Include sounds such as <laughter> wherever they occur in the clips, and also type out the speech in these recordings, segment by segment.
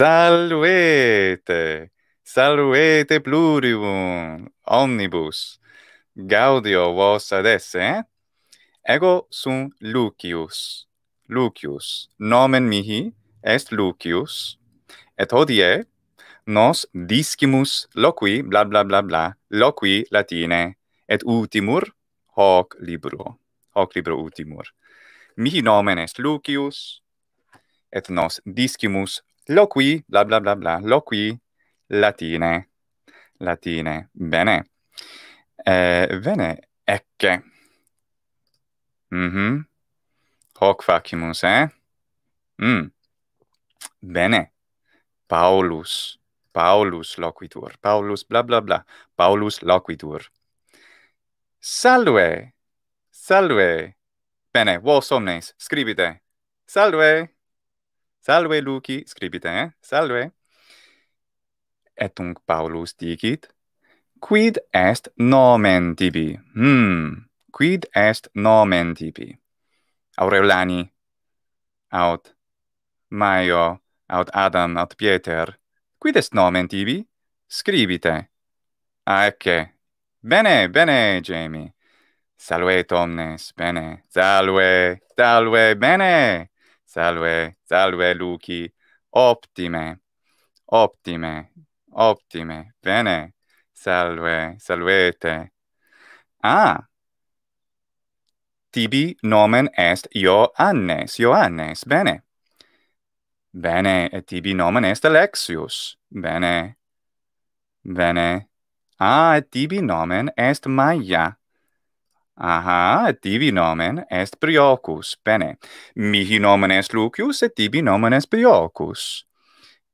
Salvete! Salvete plurium omnibus! Gaudio vos ad esse, eh? Ego sum Lucius. Lucius. Nomen mihi est Lucius. Et hodie nos discimus loqui, bla bla bla bla, loqui latine, et ultimur hoc libro. Hoc libro ultimur. Mihi nomen est Lucius, et nos discimus loqui bla bla bla bla loqui latine latine bene eh bene ecce mhm hoc facimus eh mm bene paulus paulus loquitur paulus bla bla bla paulus loquitur salve salve bene vos omnes scribite salve Salve, Luci! Scribite, eh? Salve! Et unc Paulus dicit, Quid est nomen tibi? Hmm, quid est nomen tibi? Aureolani? Aut? Maio? Aut Adam? Aut Pieter? Quid est nomen tibi? Scribite! Ah, ecce! Bene, bene, Jamie. Salve, Tomnes! Bene! Salve! Salve! Bene! Salve, salve Luki. Optime. Optime. Optime. Bene. Salve, salvete. Ah. Tibi nomen est Ioannes. Ioannes. Bene. Bene, et tibi nomen est Alexius. Bene. Bene. Ah, et tibi nomen est Maia. Aha, et tibi nomen est Priocus. Bene. Mihi nomen est Lucius, et tibi nomen est Priocus.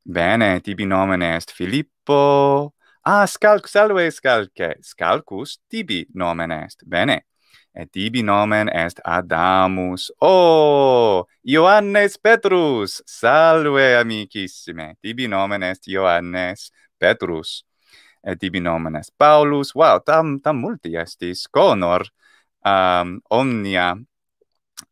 Bene, tibi nomen est Filippo. Ah, scalc, salve, scalce. Scalcus tibi nomen est. Bene. Et tibi nomen est Adamus. Oh, Ioannes Petrus. Salve, amicissime. Tibi nomen est Ioannes Petrus. Et tibi nomen est Paulus. Wow, tam, tam multi estis. Conor. Conor um, omnia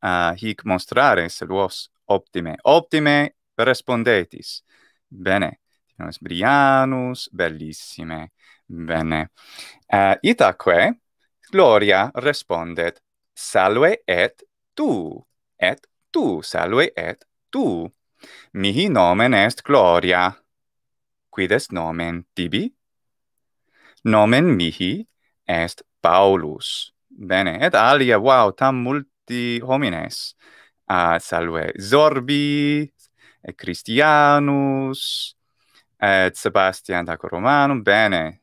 uh, hic monstrares luos optime. Optime respondetis. Bene. Nos brianus, bellissime. Bene. Uh, itaque, Gloria respondet, salve et tu, et tu, salve et tu. Mihi nomen est Gloria. Quid est nomen tibi? Nomen mihi est Paulus. Bene, et alia, wow, tam multi homines. Uh, salve, Zorbi, et Christianus, et Sebastian Daco Romanum. Bene,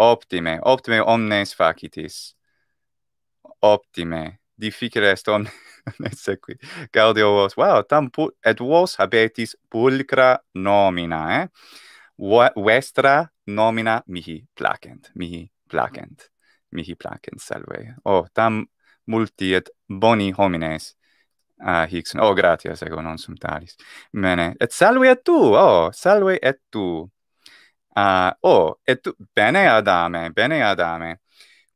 optime, optime omnes facitis. Optime, difficile est <laughs> omnes. Let's qui. Gaudio vos. Wow, tam et vos habetis pulcra nomina, eh? Vestra nomina mihi placent. Mihi placent mihi placens salve. O, oh, tam multi et boni homines. Ah, sunt. o, oh, gratias, ego non sum talis. Bene, et salve et tu, o, oh, salve et tu. Ah, o, oh, et tu, bene adame, bene adame.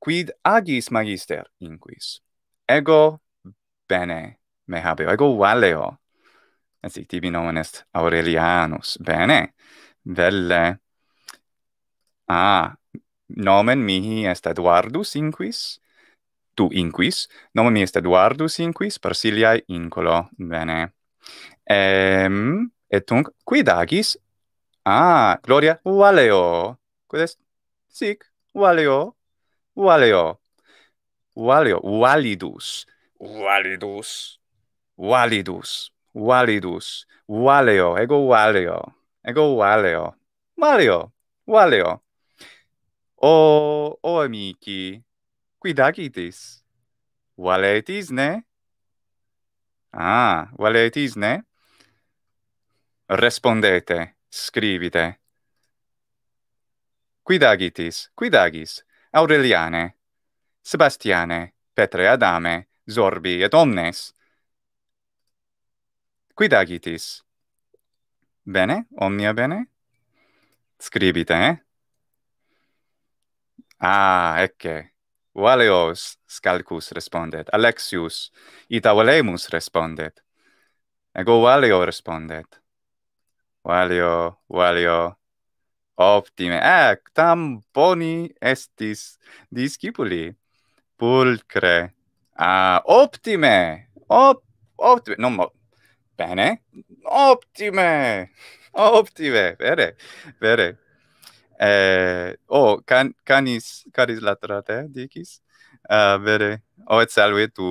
Quid agis magister inquis? Ego bene me habeo, ego valeo. Et si, tibi nomen est Aurelianus, bene, velle. Ah, Nomen mihi est Eduardus inquis. Tu inquis. Nomen mihi est Eduardus inquis, Persiliae incolo. Bene. Ehm, et tunc, quid agis? Ah, Gloria, valeo. Quid est? Sic, valeo. Valeo. Valeo. Validus. Validus. Validus. Validus. Valeo. Ego valeo. Ego valeo. Valeo. Valeo. valeo. O, o amici, quid agitis? Valetis, ne? Ah, valetis, ne? Respondete, scrivite. Quid agitis? Quid agis? Aureliane, Sebastiane, Petre Adame, Zorbi et omnes. Quid agitis? Bene, omnia bene? Scrivite, eh? Ah, ecce. Valeos, Scalcus respondet. Alexius, ita valemus respondet. Ego valeo respondet. Valeo, valeo. Optime. Ec, tam boni estis discipuli. Pulcre. Ah, optime! Op, optime. Non, bene. Optime! <laughs> Optime, vere, vere eh, oh, can, canis, caris laterate, dicis, uh, vere, oh, et salve tu,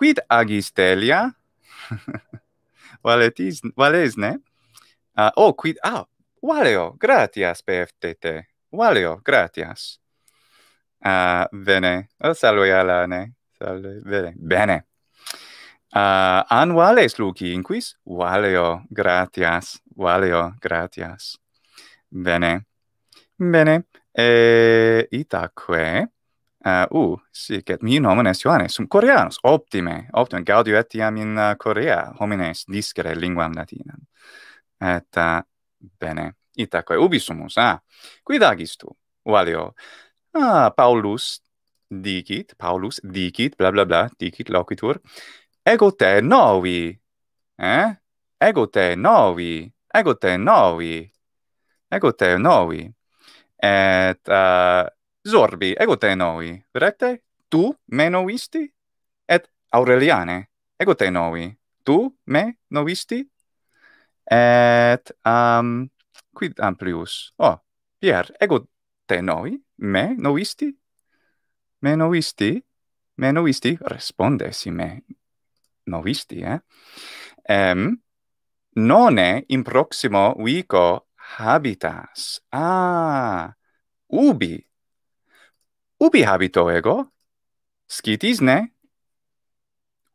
quid agis telia? <laughs> Valetis, vales, ne? Uh, oh, quid, ah, oh, valeo, gratias, PFTT, valeo, oh, gratias. Uh, bene, oh, salve ala, ne? Salve, bene, bene. Uh, an vales, Luci, inquis? valeo, oh, gratias. Valeo, oh, gratias. Bene. Bene. E eh, itaque eh, uh, uh, sic et mihi nomen est Johannes sum Coreanos optime optime gaudio et iam in uh, Corea homines discere linguam latinam et uh, bene itaque ubi sumus a ah. quid agis tu valeo a ah, paulus dicit paulus dicit bla bla bla dicit loquitur ego te novi eh ego te novi ego te novi ego te novi et uh, zorbi ego te novi Verete? tu me novisti et aureliane ego te novi tu me novisti et um quid amplius oh pier ego te novi me novisti me novisti me novisti responde si me novisti eh em Nonne in proximo vico habitas. Ah, ubi. Ubi habito ego? Scitis, ne?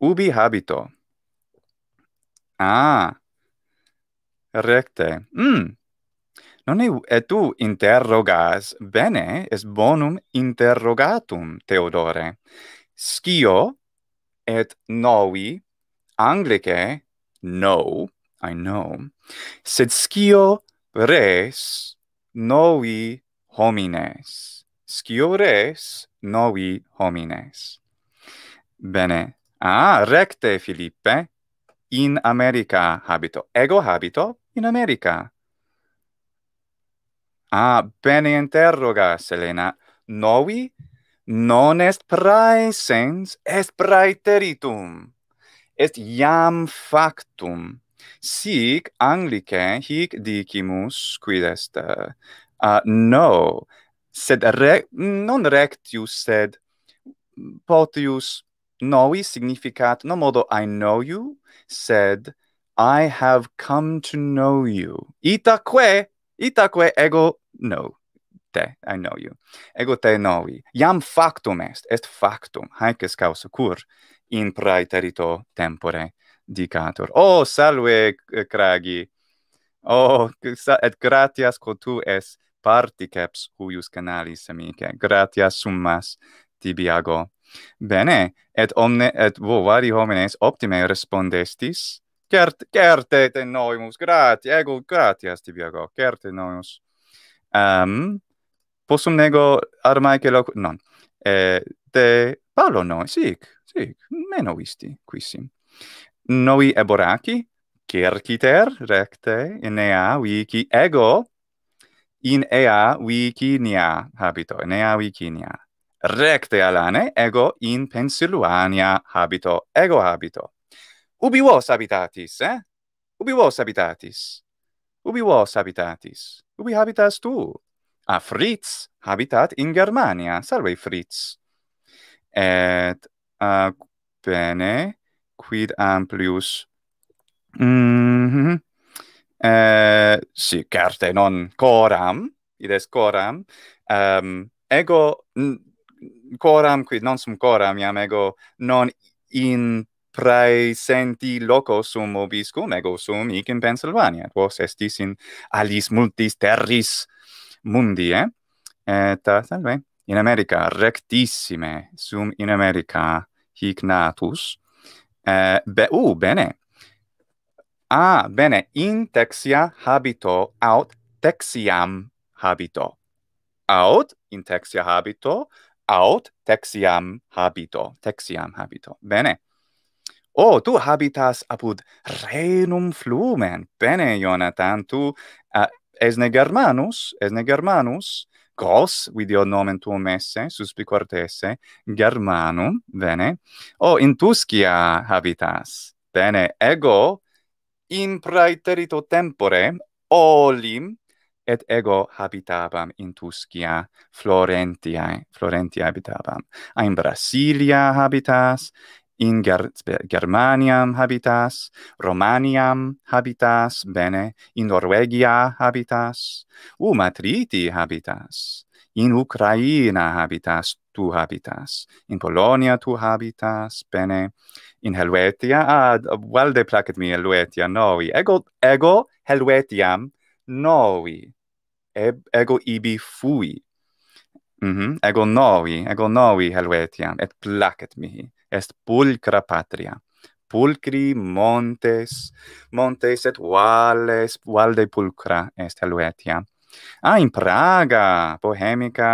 Ubi habito. Ah, recte. Mm. Non et tu interrogas bene est bonum interrogatum, Theodore. Scio et novi, Anglice, no, I know, sed scio res novi homines. Scio res novi homines. Bene. Ah, recte, Filippe. In America habito. Ego habito in America. Ah, bene interroga, Selena. Novi non est praesens, est praeteritum. Est iam factum sic anglice hic dicimus quid est uh, no sed rec non rectius sed potius novi significat no modo i know you sed i have come to know you itaque itaque ego no te i know you ego te novi iam factum est est factum haec est causa cur in praeterito tempore dicator. Oh, salve, eh, Cragi! Oh, et gratias quo tu es particeps huius canalis, amice. Gratias summas, Tibiago. Bene, et omne, et vo vari homines optime respondestis. Cert, certe te noimus, gratia, ego, gratias, Tibiago, certe noimus. Um, possum nego armaece loc... Non. Eh, de Paolo noi, sic, sic, meno visti, quissim noi eboraki kerkiter recte in ea wiki ego in ea wiki nia habito in ea wiki nia recte alane ego in pennsylvania habito ego habito ubi vos habitatis eh ubi vos habitatis ubi vos habitatis ubi habitas tu a fritz habitat in germania salve fritz et uh, bene quid amplius mm -hmm. eh si sì, carte non coram id est coram um, ego coram quid non sum coram iam ego non in praesenti loco sum obiscum ego sum ic in Pennsylvania vos estis in alis multis terris mundi eh et salve in America rectissime sum in America hic natus Eh, be, uh, bene. Ah, bene. In texia habito, aut texiam habito. Aut in texia habito, aut texiam habito. Texiam habito. Bene. O, oh, tu habitas apud renum flumen. Bene, Jonathan, tu... Uh, eh, esne Germanus, esne Germanus, vid eo nomen tuum esse, suspicuart Germanum, bene, o in Tuscia habitas, bene, ego in praeterito tempore olim et ego habitabam in Tuscia Florentiae, Florentiae habitabam. A in Brasilia habitas, in ger Germaniam habitas, Romaniam habitas, bene, in Norvegia habitas, u Matriti habitas, in Ukraina habitas, tu habitas, in Polonia tu habitas, bene, in Helvetia, ad, ah, valde placet mi Helvetia, novi, ego, ego Helvetiam novi, e, ego ibi fui, mm -hmm. ego novi, ego novi Helvetiam, et placet mihi est pulcra patria pulcri montes montes et valles valde pulcra est Helvetia ah in Praga bohemica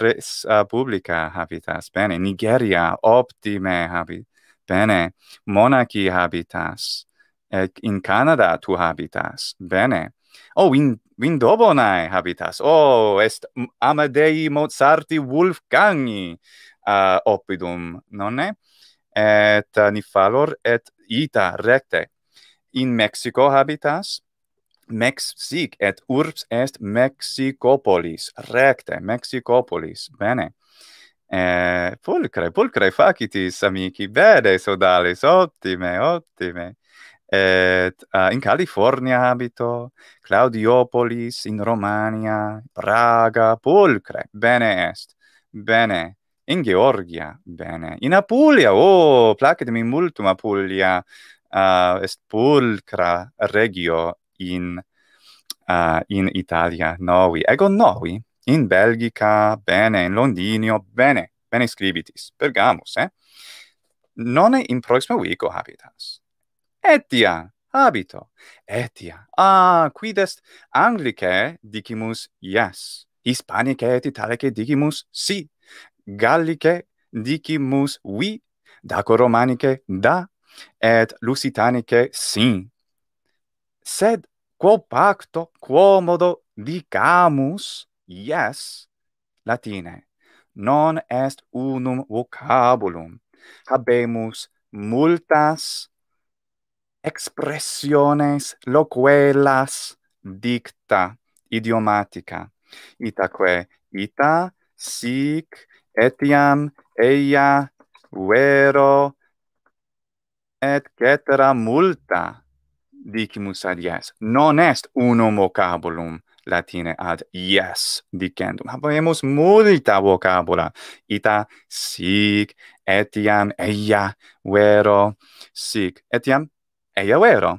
res uh, publica habitas bene Nigeria optime habit bene monachi habitas et in Canada tu habitas bene oh in Vindobonae habitas. Oh, est Amadei Mozarti Wolfgangi a uh, oppidum nonne et uh, nifalor et ita recte in mexico habitas Mexic, et urbs est mexicopolis recte mexicopolis bene eh pulcre pulcre facitis amici bene sodales, ottime ottime et uh, in california habito claudiopolis in romania praga pulcre bene est bene in Georgia, bene. In Apulia, oh, placetemi multum Apulia, uh, est pulcra regio in, uh, in Italia, novi. Ego novi, in Belgica, bene, in Londinio, bene, bene scribitis, pergamus, eh? non in proxima vico habitas. Etia, habito, etia. Ah, quid est Anglicae, dicimus, yes. Hispanicae et Italicae, dicimus, si. Gallice dicimus vi, Daco Romanice da, et Lusitanice sin. Sed quo pacto quomodo dicamus, yes, Latine, non est unum vocabulum. Habemus multas expressiones loquelas dicta idiomatica. Itaque ita, sic, etiam eia vero et cetera multa dicimus ad yes. Non est uno vocabulum latine ad yes dicendum. Habemus multa vocabula. Ita sic etiam eia vero sic etiam eia vero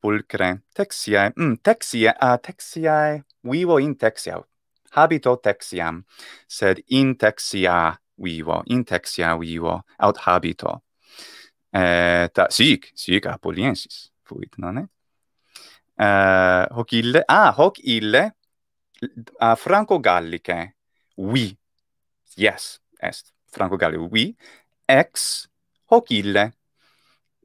pulcre texiae mm, texiae uh, ah, texiae vivo in texiae habito texiam, sed in texia vivo, in texia vivo, aut habito. Et, eh, sic, sic, apuliensis fuit, non è? Uh, hoc ille, ah, hoc ille, a Franco-Gallice, vi, yes, est, Franco-Gallice, vi, ex, hoc ille,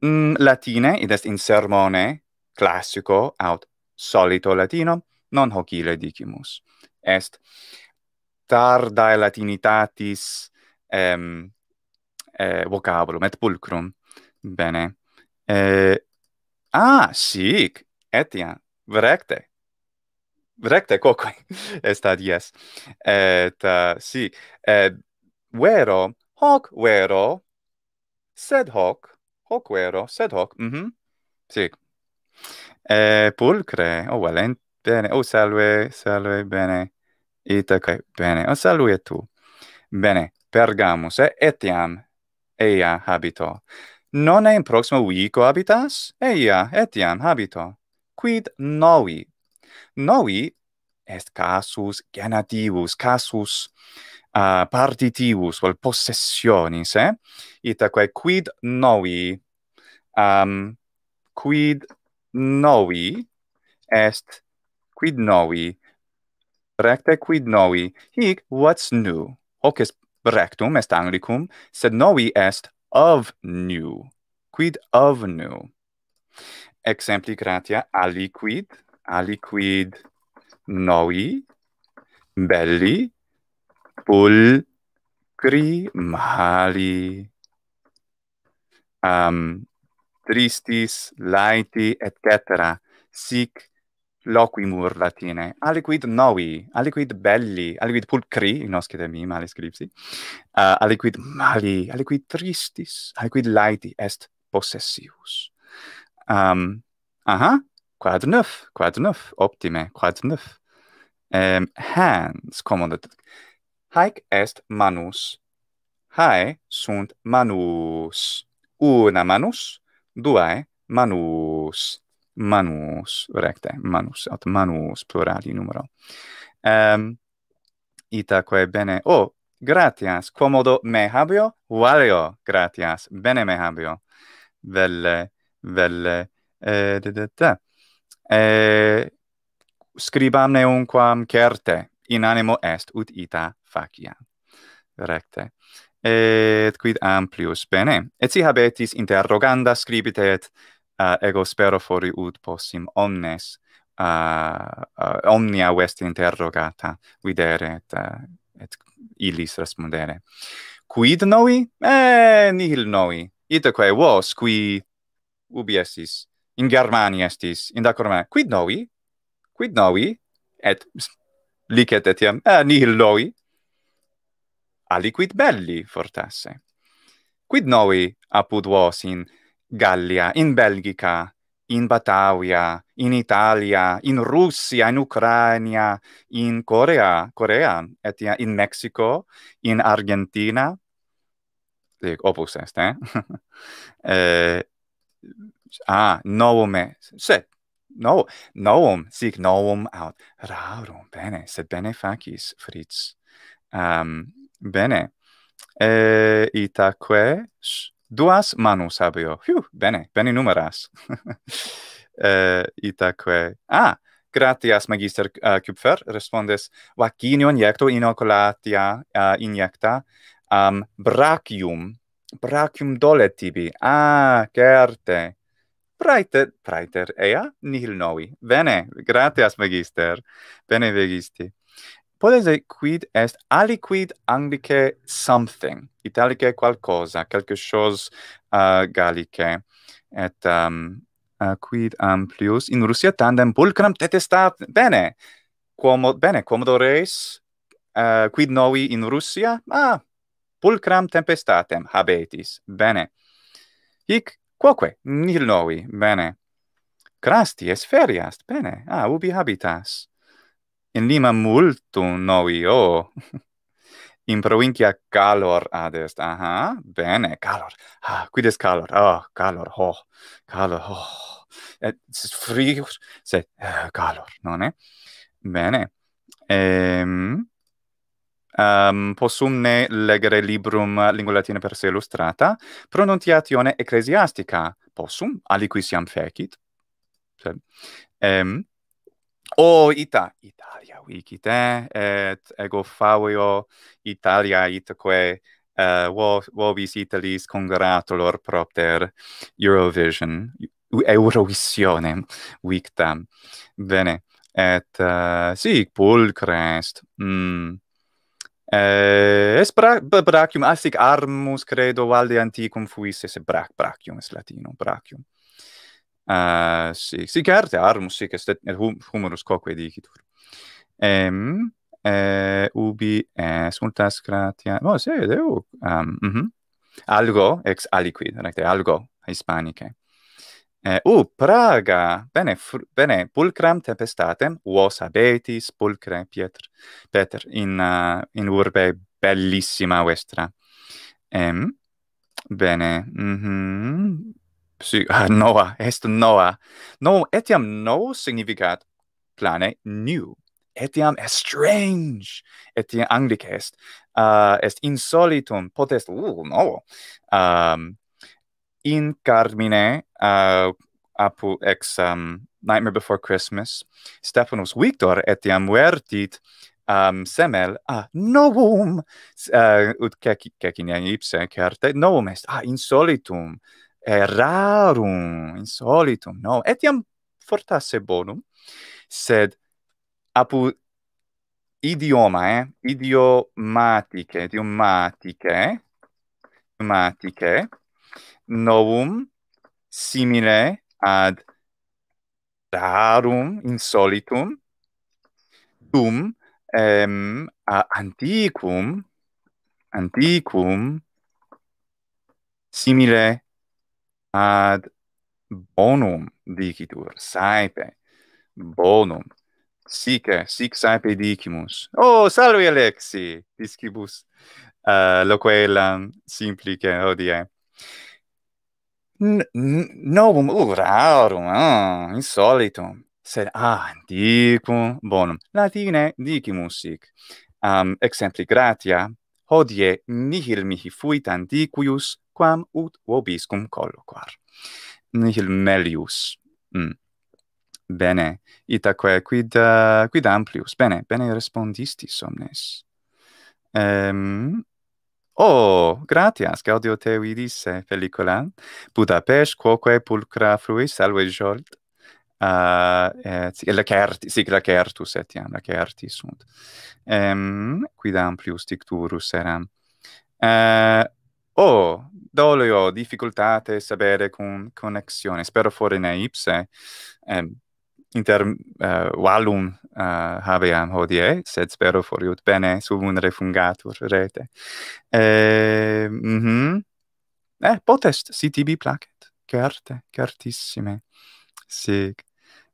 mm, latine, id est in sermone, classico, aut solito latino, non hoc ille dicimus est tardae latinitatis ehm eh, vocabulum et pulcrum bene eh, ah sic etia recte recte quoque. <laughs> est ad yes et uh, eh, sì. et vero hoc vero sed hoc hoc vero sed hoc mhm mm sic sì. eh, pulcre o oh, valent Bene. Oh, salve, salve, bene. Ita kai bene. Oh, salve tu. Bene. Pergamus et eh? etiam eia habito. Non in proximo week habitas? Eia etiam habito. Quid novi? Novi est casus genativus, casus a uh, partitivus vol possessionis eh itaque quid novi um quid novi est quid novi? Recte quid novi? Hic what's new? Hoc est rectum est Anglicum, sed novi est of new. Quid of new? Exempli gratia aliquid, aliquid novi, belli, pul, cri, mali, um, tristis, laiti, et cetera, sic, loquimur latine aliquid novi aliquid belli aliquid pulcri in nosce de mi mali scripti uh, aliquid mali aliquid tristis aliquid laeti est possessivus um aha quad nuf quad nuf optime quad nuf um hands commonly haec est manus hae sunt manus una manus duae manus manus recte manus aut manus plurali numero um ita quae bene o oh, gratias quomodo me habeo valeo gratias bene me habeo vel vel eh, de de eh, scribam ne unquam certe in animo est ut ita facia recte et quid amplius bene et si habetis interroganda scribite et uh, ego spero fori ut possim omnes uh, uh, omnia vest interrogata videre et, uh, et illis respondere quid novi eh nihil novi itaque vos qui ubi estis in germania estis in dacorma quid novi quid novi et licet etiam eh nihil novi aliquid belli fortasse quid novi apud vos in Gallia, in Belgica, in Batavia, in Italia, in Russia, in Ucrania, in Corea, Corea, et in Mexico, in Argentina, dic, opus est, eh? <laughs> eh ah, novum est, sed, no, novum, sic novum aut, rarum, bene, sed bene facis, Fritz, um, bene, e eh, itaque, duas manus habeo. Fiu, bene, bene numeras. uh, <laughs> eh, itaque, ah, gratias magister uh, eh, Kupfer, respondes, vacinio injecto inoculatia uh, injecta um, brachium, brachium dolet tibi. Ah, certe. Praeter, praeter, ea, nihil novi. Bene, gratias magister. Bene, vegisti. Polese quid est aliquid anglice something, italice qualcosa, quelque chose uh, et um, uh, quid amplius in Russia tandem pulcram tetestat bene, quomo, bene, quomodo res, uh, quid novi in Russia? Ah, pulcram tempestatem habetis, bene. Hic, quoque, nil novi, bene. Crasti, es feriast, bene, ah, ubi habitas? in lima multo novio oh. in provincia calor ad est aha bene calor ah qui des calor oh calor ho oh, calor ho oh. et frio se uh, calor non è bene ehm um, possum ne legere librum lingua latina per se illustrata pronuntiatione ecclesiastica possum aliquis iam fecit ehm o oh, ita italia wiki te et ego favio italia itaque uh, vo vobis italis congratulor propter eurovision eurovisionem victam bene et uh, si crest mm. Eh, es bra bracium, asic ah, armus credo valde anticum fuisse, se brac, bracium es latino, bracium. Uh, sì, sì, carte armus, sì, che et eh, humorus coque dicitur. Ehm... Eh, ubi es eh, multas gratia... Oh, sì, ed eu... Um, ehm, mm -hmm. Algo ex aliquid, recte, algo hispanice. Eh, uh, Praga! Bene, bene, pulcram tempestatem, vos abetis pulcre, Pietr, Peter, in, uh, in urbe bellissima vestra. Ehm... Bene, mhm psy uh, <laughs> ah, noa est noa no etiam no significat plane new etiam est strange etiam anglic est uh, est insolitum potest uh, no um in carmine uh, apu ex um, nightmare before christmas stephanus victor etiam vertit um semel a ah, novum uh, ut cacinia ipsae certe, novum est a ah, insolitum rarum, insolitum no etiam fortasse bonum sed apu idioma eh idiomatiche idiomatiche idiomatiche novum simile ad rarum insolitum dum a antiquum antiquum simile ad bonum dicitur, saepe, bonum, sice, sic saepe dicimus. Oh, salve, Alexi! Discibus uh, eh, loquelam simplice, odie. Novum uh, rarum, uh, ah, insolitum, sed ah, dicum bonum. Latine dicimus sic, um, exempli gratia, hodie nihil mihi fuit antiquius, quam ut vobis cum colloquar. Nihil melius. Mm. Bene, itaque, quid, uh, quid amplius? Bene, bene respondistis omnes. Um, ehm, oh, gratias, gaudio te vidisse, eh, Felicola. Budapest, quoque pulcra fruis, salve jolt. Uh, et, et lacerti, sic lacertus etiam, lacerti sunt. Um, quid amplius dicturus eram. Uh, oh, dolio, difficultate, sabere con connexione, spero fore ipse, um, inter uh, eh, valum uh, eh, habeam hodie, sed spero foriut bene sub un refungatur rete. E, ehm, mm eh, potest, si tibi placet, certe, certissime. Sic.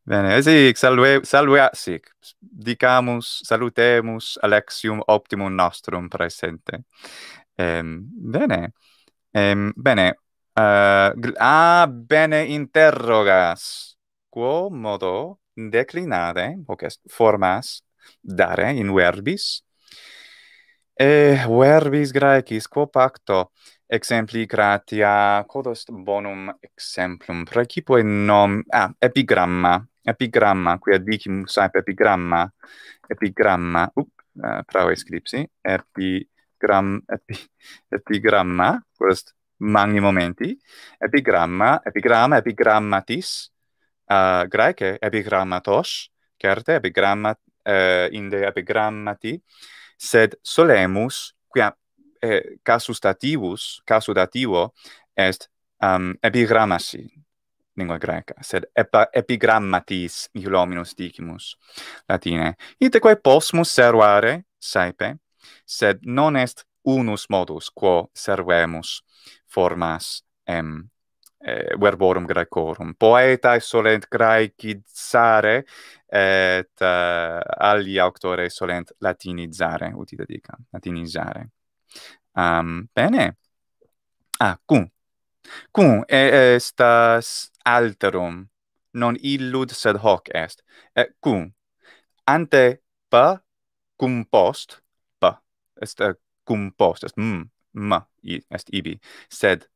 Bene, sic, salve, salve, sic. Dicamus, salutemus, Alexium optimum nostrum presente. Ehm, bene. Ehm, bene. Uh, ah, bene interrogas. Quo modo declinare, hoc est formas dare in verbis? Eh, verbis graecis, quo pacto? Exempli gratia, quod est bonum exemplum? Precipue nom... Ah, epigramma. Epigramma, quia dicim saip epigramma. Epigramma. Up, uh, eh, pravo Epigramma gram epi, epigramma quest magni momenti epigramma epigramma epigrammatis a uh, greke epigrammatos certe epigramma uh, in de epigrammati sed solemus qui casus eh, casu stativus casu dativo est um, epigrammasi lingua greca sed epigrammatis iulominus dicimus latine ite quae possumus servare saepe sed non est unus modus quo servemus formas em eh, verborum graecorum. Poetae solent graecizare, et uh, eh, ali auctore solent latinizare, ita dica, latinizare. Um, bene. Ah, cum? Cum estas alterum? Non illud, sed hoc est. Et eh, cum? Ante pa, cum post, est uh, eh, cum post est m, mm, ma i, est ibi sed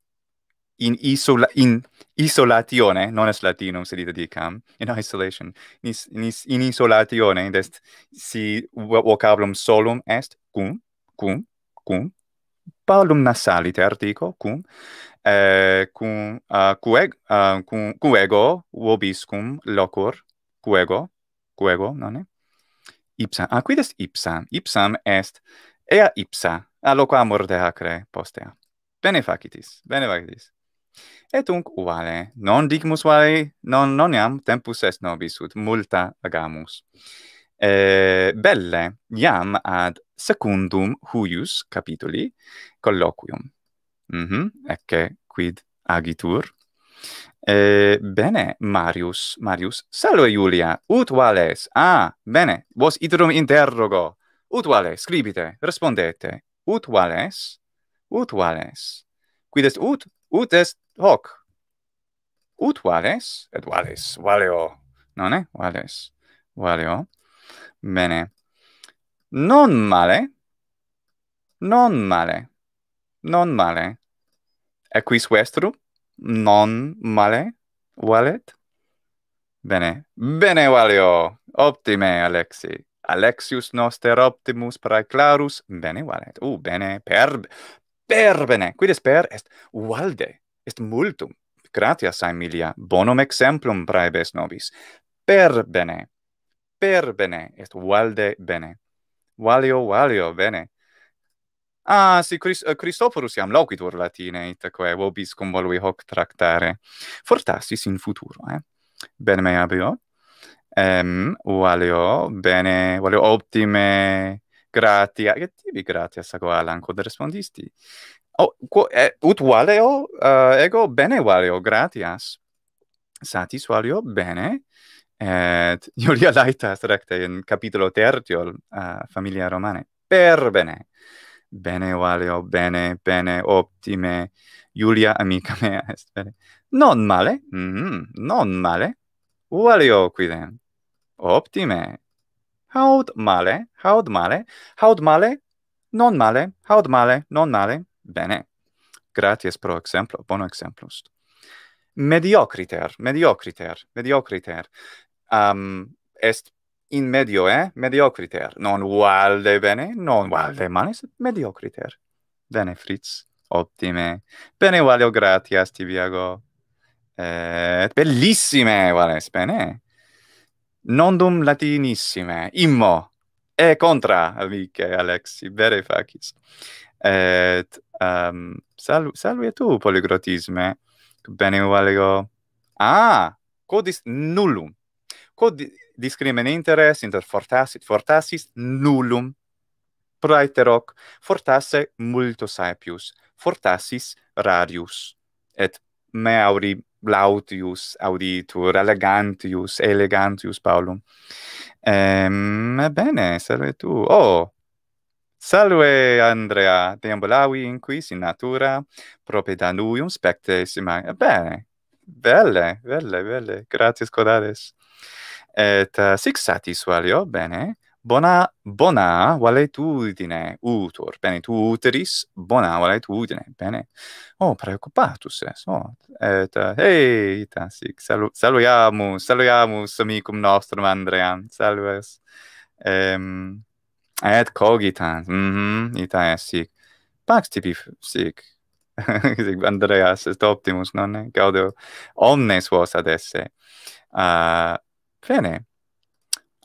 in isola in isolatione non est latinum sed ita dicam in isolation in, is, in, is, in isolatione est si vocabulum solum est cum cum cum palum nasali tertico eh, cum eh, cum uh, cueg, uh, cum cum ego vobiscum locor cuego cuego non è ipsa ah, quid est ipsa ipsam est ea ipsa aloqua amor de acre postea bene facitis bene facitis et unc uale non dicmus vale non noniam tempus est nobis ut multa agamus belle iam ad secundum huius capitoli colloquium mhm mm ecce quid agitur bene, Marius, Marius, salve Julia, ut vales? Ah, bene, vos iterum interrogo ut vales, scribite, respondete, ut vales, ut vales, quid est ut, ut est hoc, ut vales, et vales, valeo, non è? Vales, valeo, bene, non male, non male, non male, equis vestru, non male, valet, bene, bene valeo, optime, Alexi, Alexius noster optimus praeclarus bene valet. U uh, bene per per bene. Quid est per est valde est multum. Gratias Aemilia bonum exemplum praebes nobis. Per bene. Per bene est valde bene. Valio valio bene. Ah, si Chris, uh, Christophorus iam loquitur latine, itaque vobis cum volui hoc tractare. Fortassis in futuro, eh? Bene me abio ehm valio bene valio optime, gratia che ti vi gratia sa qua l'anco de rispondisti o oh, eh, ut valio uh, eh, ego bene valio gratias satis valio bene et eh, <laughs> iulia laita recte in capitulo tertio uh, eh, familia romane per bene bene valio bene bene optime. iulia amica mea <laughs> est bene non male mm -hmm, non male Valeo quidem optime haud male haud male haud male non male haud male non male bene gratias pro exemplo bono exemplus mediocriter mediocriter mediocriter um est in medio eh mediocriter non valde bene non valde male sed mediocriter bene fritz optime bene valio. gratias tibiago et eh, bellissime vales bene nondum latinissime immo e contra amicae alexi bere facis et um, ehm, sal salvi tu polygrotisme bene valego ah codis nullum cod discrimen interes inter fortassit fortassis nullum praeteroc fortasse multo saepius fortassis rarius et me auri laudius auditur, elegantius, elegantius, Paulum. Ehm, bene, salve tu. Oh, salve, Andrea, deambulavi in qui, in natura, prope danuium, specte sima. Bene, belle, belle, belle, gratis codades. Et uh, eh, sic satis valio, oh, bene bona bona valetudine utor bene tu uteris bona valetudine bene oh preoccupatus es oh et uh, hey sic. salu saluiamo saluiamo amicum nostrum andream salves ehm et cogitans mhm mm ita sic. pax tibi sic <laughs> sic andreas est optimus nonne gaudio omnes vos ad esse uh, bene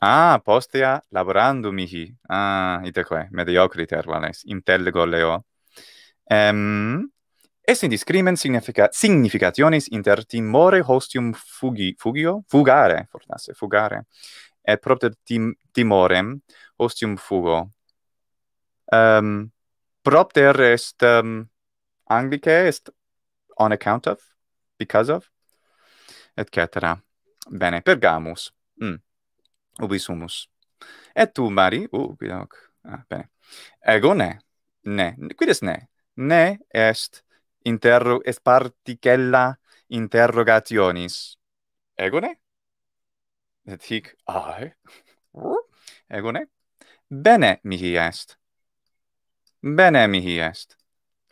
Ah, postea laborando mihi. Ah, itaque, mediocriter valens, intellego leo. Ehm, um, esse discrimen significa significationis inter timore hostium fugi, fugio, fugare, fortasse fugare. Et propter tim, timorem hostium fugo. Ehm, um, propter est um, anglicae est on account of because of et cetera. Bene, pergamus. Mm ubi sumus. Et tu, Mari? Uh, quid hoc? Ah, bene. Ego ne. Ne. Quid est ne? Ne est interro... est particella interrogationis. Ego ne? Et hic, ae. <laughs> Ego ne? Bene mihi est. Bene mihi est.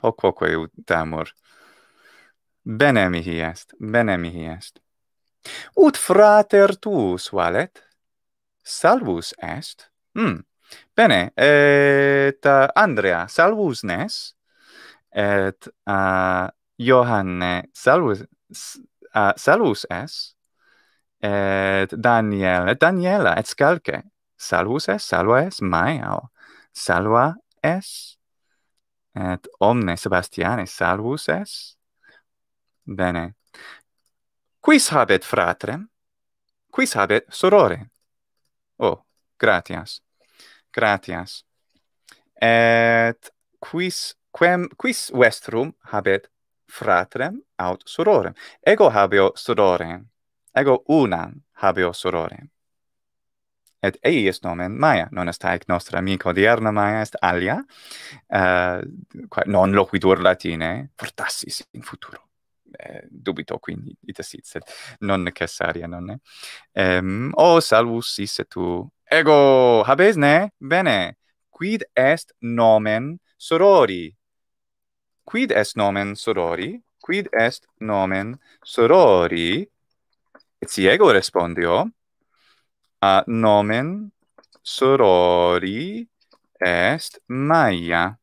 Hoc quoque ut amor. Bene mihi est. Bene mihi est. Ut frater tuus valet? salvus est. Hmm. Bene, et uh, Andrea, salvus nes, et uh, Johanne, salvus, uh, salvus es, et Daniel, et Daniela, et Scalce, salvus es, salva es, maio, salva es, et omne Sebastiane, salvus es. Bene. Quis habet fratrem? Quis habet sororem? Oh, gratias. Gratias. Et quis quem quis vestrum habet fratrem aut sororem? Ego habeo sororem. Ego unam habeo sororem. Et ei est nomen Maia, non est haec nostra amico dierna Maia, est alia, uh, non loquitur latine, fortassis in futuro eh, dubito quindi ite sit sed non necessaria non ehm um, o oh, salvus sit se tu ego habes ne bene quid est nomen sorori quid est nomen sorori quid est nomen sorori et si ego respondio oh. a nomen sorori est maia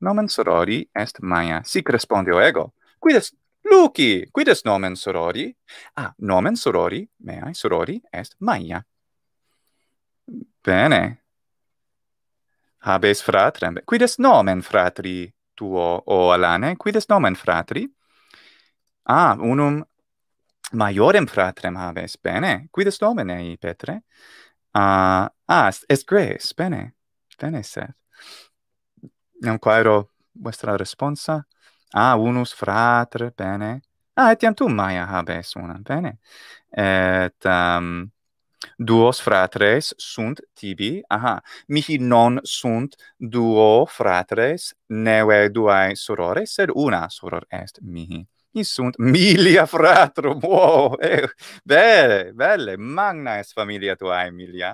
nomen sorori est maia sic respondio oh, ego quid est Luci, quid est nomen sorori? Ah, nomen sorori mea sorori est Maia. Bene. Habes fratrem. Quid est nomen fratri tuo, o Alane? Quid est nomen fratri? Ah, unum maiorem fratrem habes. Bene. Quid est nomen ei, Petre? Ah, ah est, est Grace. Bene. Bene, Seth. Non quaero vuestra responsa. Bene ah, unus fratre, bene. Ah, etiam tu maia habes unam, bene. Et, um, duos fratres sunt tibi, aha, mihi non sunt duo fratres, neue duae sorores, sed una soror est mihi. Mi sunt milia fratro, wow, eh, belle, belle, magna est familia tua, Emilia,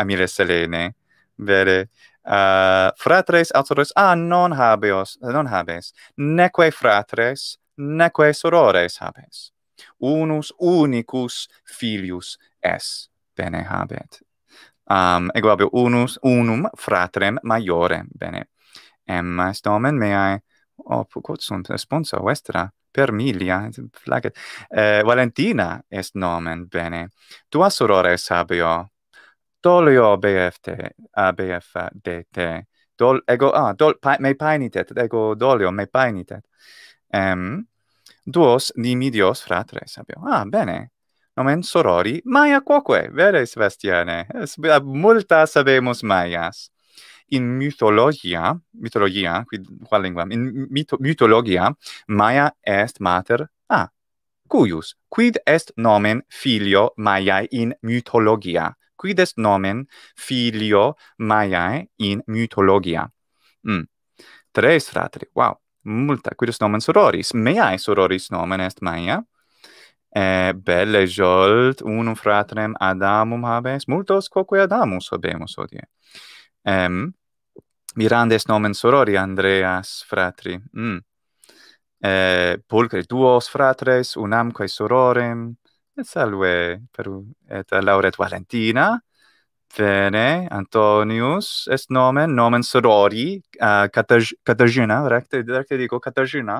Amile Selene, belle, uh, fratres autores a ah, non habeos non habes neque fratres neque sorores habes unus unicus filius es, bene habet um ego habeo unus unum fratrem maiore bene em stomen me ai oh, quod sunt sponsor vestra per milia flaget eh, valentina est nomen bene tua sorores habeo dolio bft abf dt dol ego ah dol pa, me painitet ego dolio me painitet em duos nimidios fratres abio ah bene nomen sorori maia quoque vere sebastiane es multa sabemus maias in mythologia mythologia qui qual lingua in mito, mythologia maia est mater ah cuius quid est nomen filio maiae in mythologia quid est nomen filio maiae in mythologia. Mm. Tres fratri. Wow. Multa. Quid est nomen sororis? Meae sororis nomen est maia. Eh, belle jolt unum fratrem Adamum habes. Multos quoque Adamus habemus odie. Em, mirande est nomen sorori Andreas fratri. Mm. Eh, pulcre duos fratres, unamque sororem et salve per et lauret valentina bene antonius est nomen nomen sorori uh, catagina recte recte dico catagina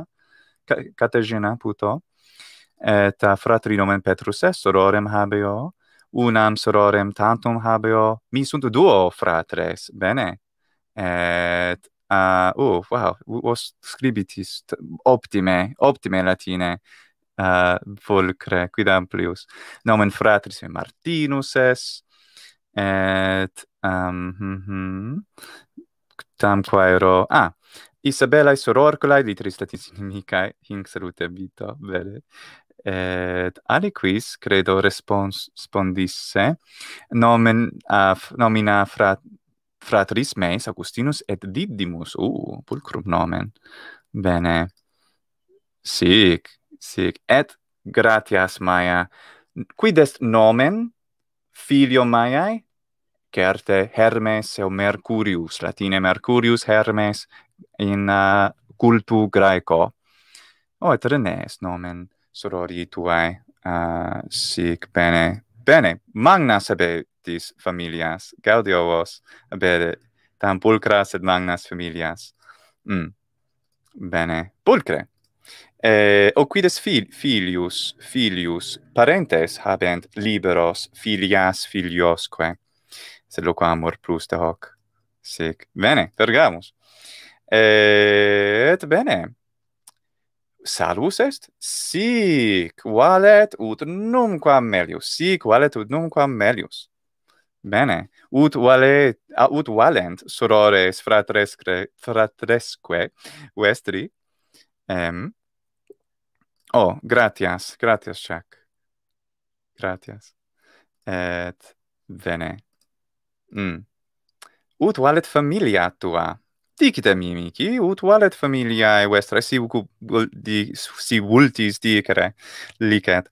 catagina puto et uh, fratri nomen petrus est sororem habeo unam sororem tantum habeo mi sunt duo fratres bene et Uh, oh, wow, vos scribitis optime, optime latine a uh, volcre quid amplius nomen fratris et martinus es et um hm hm tam quaero ah isabella et soror collae di tristat hinc salute vita vere et aliquis credo respondisse spondisse nomen uh, nomina frat fratris meis, augustinus et didimus u uh, pulcrum nomen bene sic sic et gratias maia quid est nomen filio maiae certe hermes eo mercurius latine mercurius hermes in uh, cultu graeco o oh, et rene est nomen sorori tuae uh, sic bene bene magna sabetis familias gaudio vos abede tam pulcras et magnas familias mm. bene pulcre eh, o quides fil, filius filius parentes habent liberos filias filiosque sed loco amor plus te hoc sic bene Vergamus. Eh, et bene salus est sic valet ut numquam melius sic valet ut numquam melius bene ut valet uh, ut valent sorores fratres fratresque vestri em um, Oh, gratias, gratias, Jack. Gratias. Et vene. Mm. Ut valet familia tua. Dicite, mimici, ut valet familiae vestre, si, di, si vultis dicere, licet.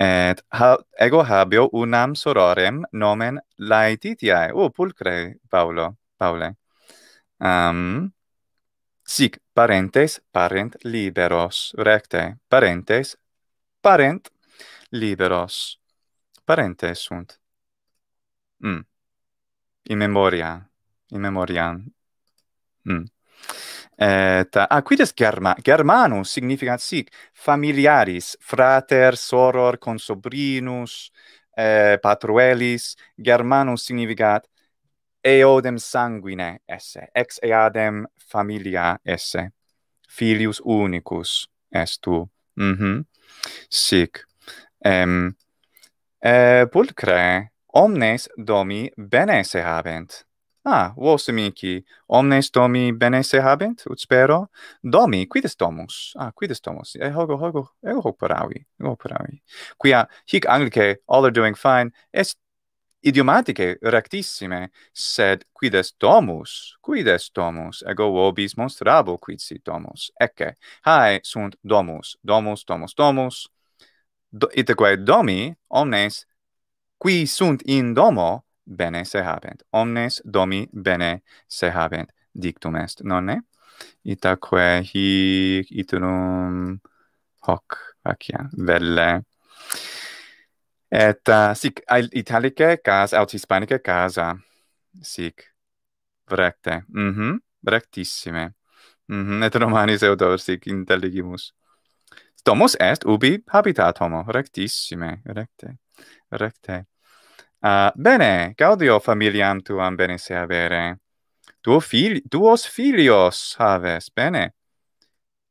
Et ha, ego habio unam sororem nomen laetitiae. Oh, pulcre, Paolo, Paule. Um, sic, parentes parent liberos recte parentes parent liberos parentes sunt mm. in memoria in memoria mm. et a ah, quid est germa germanus significat sic familiaris frater soror consobrinus eh, patruelis germanus significat eodem sanguine esse ex eadem familia esse filius unicus est tu mm -hmm. sic em e eh, pulcre omnes domi bene se habent ah vos amici omnes domi bene se habent ut spero domi quid est domus ah quid est domus Ego, eh, hoc hoc ego eh, hoc paravi ego paravi quia hic anglice, all are doing fine est idiomatiche rectissime sed quid est domus quid est domus ego vobis monstrabo quid sit domus ecce hae sunt domus domus domus domus Do, itaque domi omnes qui sunt in domo bene se habent omnes domi bene se habent dictum est nonne itaque hic iterum hoc accia, velle Et uh, sic italice cas aut hispanice casa. Eh, sic recte. Mhm. Mm Rectissime. Mhm. Mm et romanis eo sic intelligimus. Domus est ubi habitat homo. Rectissime. Recte. Recte. Uh, bene, gaudio familiam tuam bene se avere. Tuo fili duos filios haves, bene.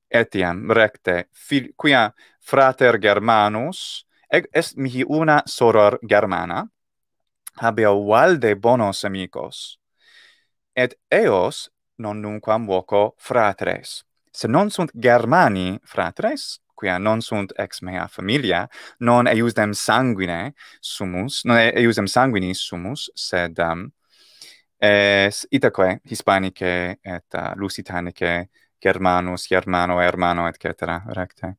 Etiam, recte, fil quia frater Germanus, Eg est mihi una soror germana, habeo valde bonos amicos, et eos non nunquam voco fratres. Se non sunt germani fratres, quia non sunt ex mea familia, non eiusdem sanguine sumus, non eiusdem sanguinis sumus, sed um, es itaque hispanice et uh, lusitanice germanus, germano, hermano, et cetera, recte.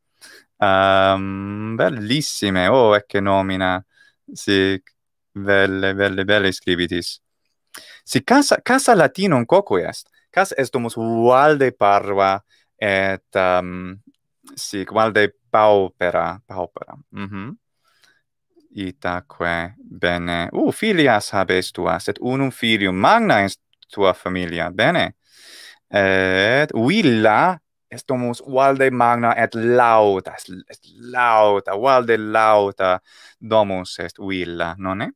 Um, bellissime, oh, ecce nomina, si, velle, velle, velle scrivitis. Si, casa, casa latino un coco est, casa est domus valde parva, et, um, ehm, si, valde paupera, paupera, Mm bene. Uh filias habes tuas et unum filium magna est tua familia. Bene. Et villa est domus valde magna et lauta est, est lauta valde lauta domus est villa nonne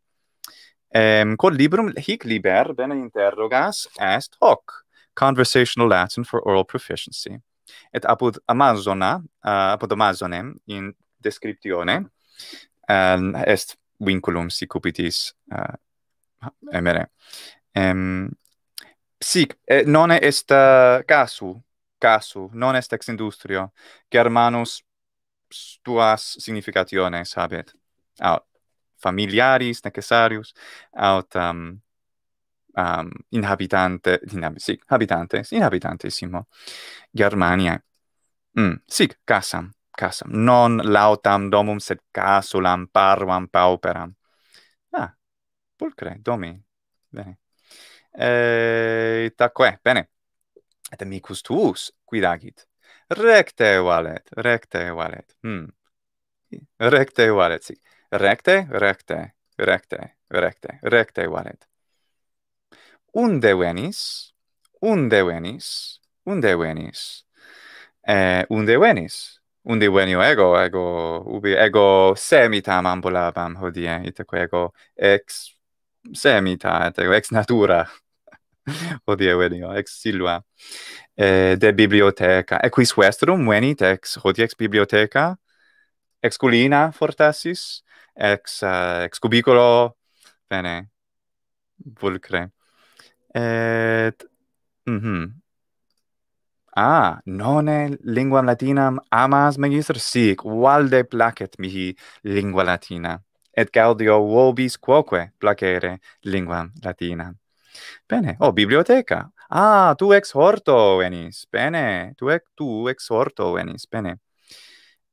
ehm quod librum hic liber bene interrogas est hoc conversational latin for oral proficiency et apud amazona uh, apud amazonem in descriptione um, est vinculum si cupitis uh, emere ehm um, sic eh, non est uh, casu casu non est ex industrio germanus tuas significationes habet aut familiaris necessarius aut um, um, inhabitante inhab sic habitantes inhabitantes simo germania mm, sic casam casam non lautam domum sed casulam parvam pauperam ah pulcre domi bene eh tacque bene et amicus tuus quid agit recte valet recte valet hm recte valet sic recte recte recte recte recte valet unde venis unde venis unde venis eh unde venis unde venio ego ego ubi ego semitam ambulabam hodie itaque ego ex semita et ego ex natura <laughs> Odie venio ex Silva eh, de bibliotheca equis vestrum veni tex hodie ex bibliotheca ex culina fortassis ex uh, ex cubiculo bene vulcre et mhm mm ah non est lingua latina amas magister sic valde placet mihi lingua latina et gaudio vobis quoque placere lingua latina Bene, oh biblioteca. Ah, tu ex horto venis. Bene, tu ex tu ex horto venis. Bene.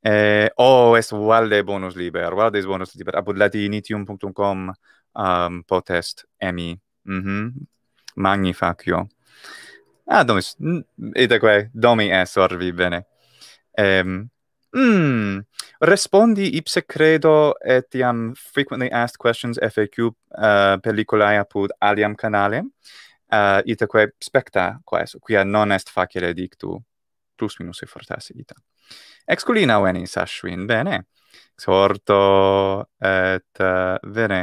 Eh, oh, es valde bonus liber. Valde is bonus liber. Apud latinitium.com um, potest emi. Mm -hmm. Magnificio. Ah, domis. Ita quae, domi es orvi bene. Eh, Mm. Respondi ipse credo etiam frequently asked questions FAQ uh, eh, pelliculae apud aliam canale, uh, eh, itaque specta quaes, quia non est facile dictu plus minus e fortasi, ita. Exculina venis Ashwin, bene. Sorto et uh, eh, bene.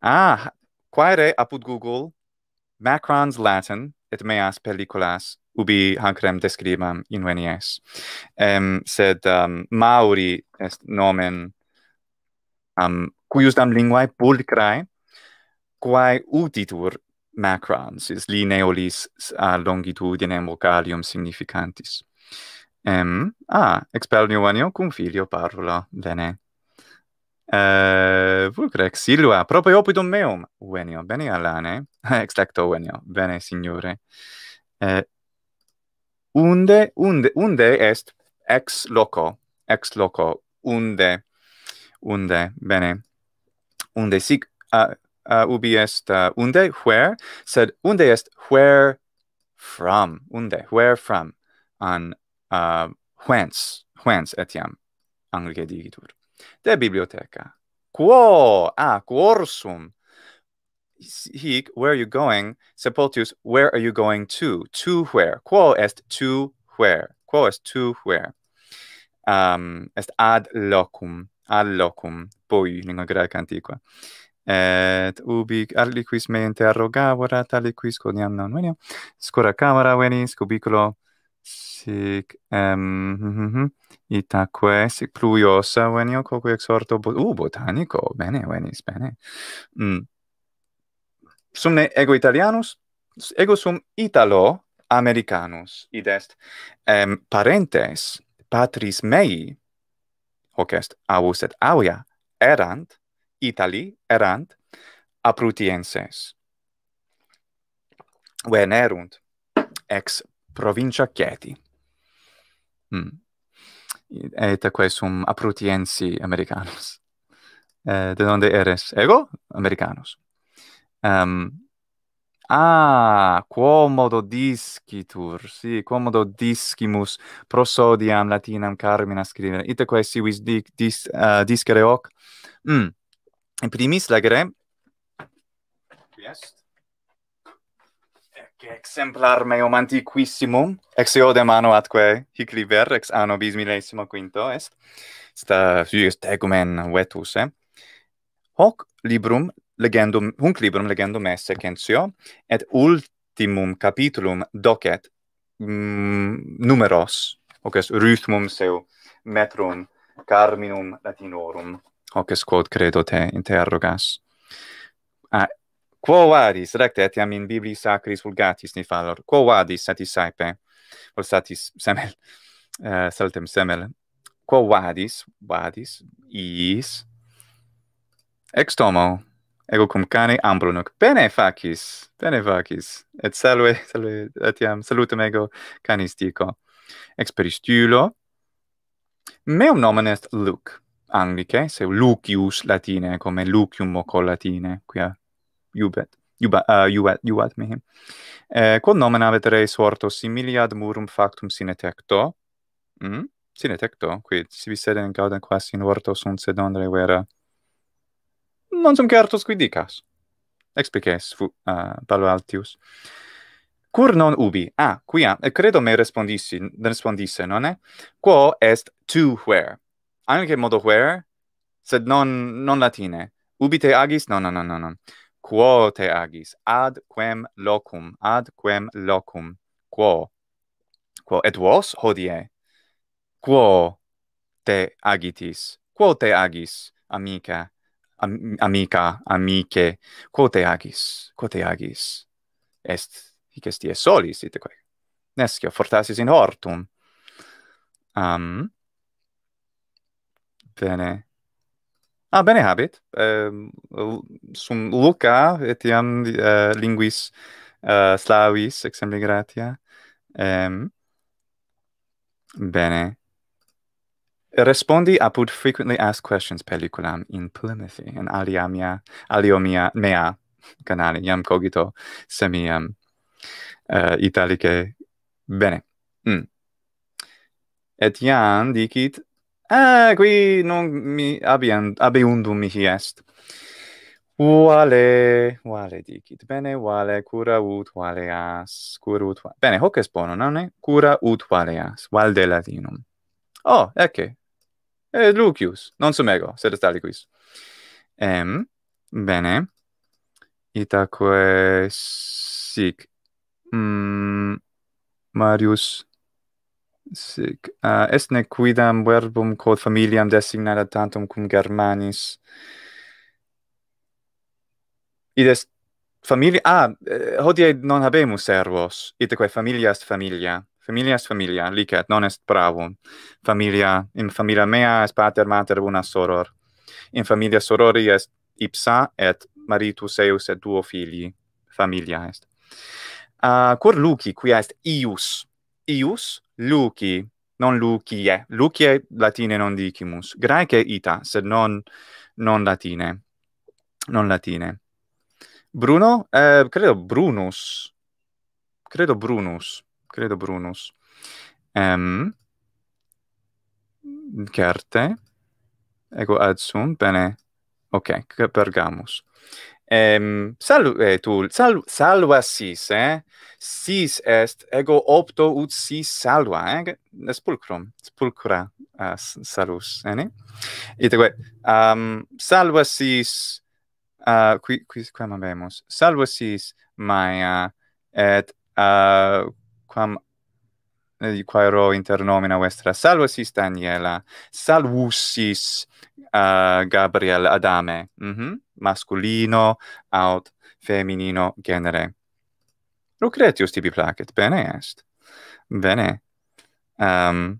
Ah, quaere apud Google Macron's Latin et meas pelliculas ubi hancrem describam in venies. Um, sed um, Mauri est nomen um, cuius dam linguae pulcrae quae utitur macrans, is li neolis longitudinem vocalium significantis. Um, ah, expel nio cum filio parula, bene. Uh, Vulcrex, illua, propae opidum meum, venio, bene alane, <laughs> ex lecto venio, bene signore. Eh, uh, unde unde unde est ex loco ex loco unde unde bene unde sic uh, uh, ubi est uh, unde where sed unde est where from unde where from an uh, whence whence etiam anglicae digitur de bibliotheca quo a ah, quorsum hic where are you going sepultius where are you going to to where quo est to where quo est to where um est ad locum ad locum poi lingua greca antiqua et ubi aliquis me interrogavorat aliquis coniam non venio scura camera venis cubiculo sic um, mm -hmm, hm, hm, itaque sic pluiosa venio coque exorto. bo uh, botanico bene venis bene mm sum ne ego italianus ego sum italo americanus id est parentes patris mei hoc est avus et avia erant itali erant aprutienses venerunt ex provincia Chieti. Hmm. Et aquae sum aprutiensi americanus. Eh, de donde eres? Ego? Americanus um, ah, quomodo discitur, si, quomodo discimus prosodiam latinam carmina scrivere. Ite quae si vis dic, dis, uh, discere hoc? Mm. In primis legere, est, ecce exemplar meum antiquissimum, ex eodem anno atque hic liber, ex anno bis millesimo quinto est, sta est, tegumen vetus, eh? hoc librum legendum hunc librum legendum esse censio et ultimum capitulum docet mm, numeros hoc est rhythmum seu metrum carminum latinorum hoc est quod credo te interrogas a ah, quo vadis recte etiam in bibli sacris vulgatis ni fallor quo vadis sati saepe vol satis semel uh, <laughs> saltem semel quo vadis vadis iis ex ego cum cane ambrunoc Bene facis, bene facis, et salve, <laughs> salve, etiam, salutem ego canis dico. Ex peristulo, meum nomen est Luc, anglice, seu Lucius latine, come Lucium moco latine, quia iubet, iubet, uh, iubet, mihim. Eh, quod nomen avet reis simili similiad murum factum sine tecto, mm? sine tecto, quid, Sibi vi sedem quasi in orto sunt sedondre vera, non sum certus qui dicas. Explices, fu, uh, Palo Altius. Cur non ubi? Ah, quia, credo me respondissi, respondisse, non è? Quo est tu where? Anche modo where, sed non, non latine. Ubi te agis? No, no, no, no, no. Quo te agis? Ad quem locum, ad quem locum, quo? Quo? Et vos hodie? Quo te agitis? Quo te agis, amica? Quo? amica amice quote agis quote agis est hic est solis soli sitque nescio fortasis in hortum um bene ah bene habit um, sum luca etiam uh, linguis uh, slavis exempli gratia um, ehm. bene respondi apud frequently asked questions pelliculam in Plymouth in alia mia alio mia mea canale iam cogito semiam um, uh, bene mm. et iam dicit ah qui non mi abiam abiundum mihi est vale vale dicit bene vale cura ut vale as cura ut vale. bene hoc est bono non est cura ut vale as valde latinum Oh, ecce eh, Lucius, non sum ego, sed est aliquis. Em, bene, itaque sic, mm, Marius, sic, uh, est quidam verbum quod familiam designata tantum cum Germanis, id est familia, ah, eh, hodie non habemus servos, itaque familia est familia, familia familia, licet, non est bravum. Familia, in familia mea est pater, mater, una soror. In familia sorori est ipsa, et maritus eus et duo filii, familia est. Uh, cur luci, qui est ius? Ius, luci, non lucie. Lucie latine non dicimus. Graece ita, sed non, non latine. Non latine. Bruno? Eh, credo Brunus. Credo Brunus credo Brunus. Ehm carte ego ad sum bene. Ok, Pergamus. Ehm salu eh, tu sal salva sis, eh? Sis est ego opto ut sis salva, eh? pulcrum. sepulcra as eh, salus, eh? Itaque um salva sis uh, qui qui quam habemus. Salva sis maia et uh, quam di eh, quaero inter nomina vestra salvosis Daniela salvusis uh, Gabriel Adame mm -hmm. masculino aut feminino genere Lucretius tibi placet bene est bene um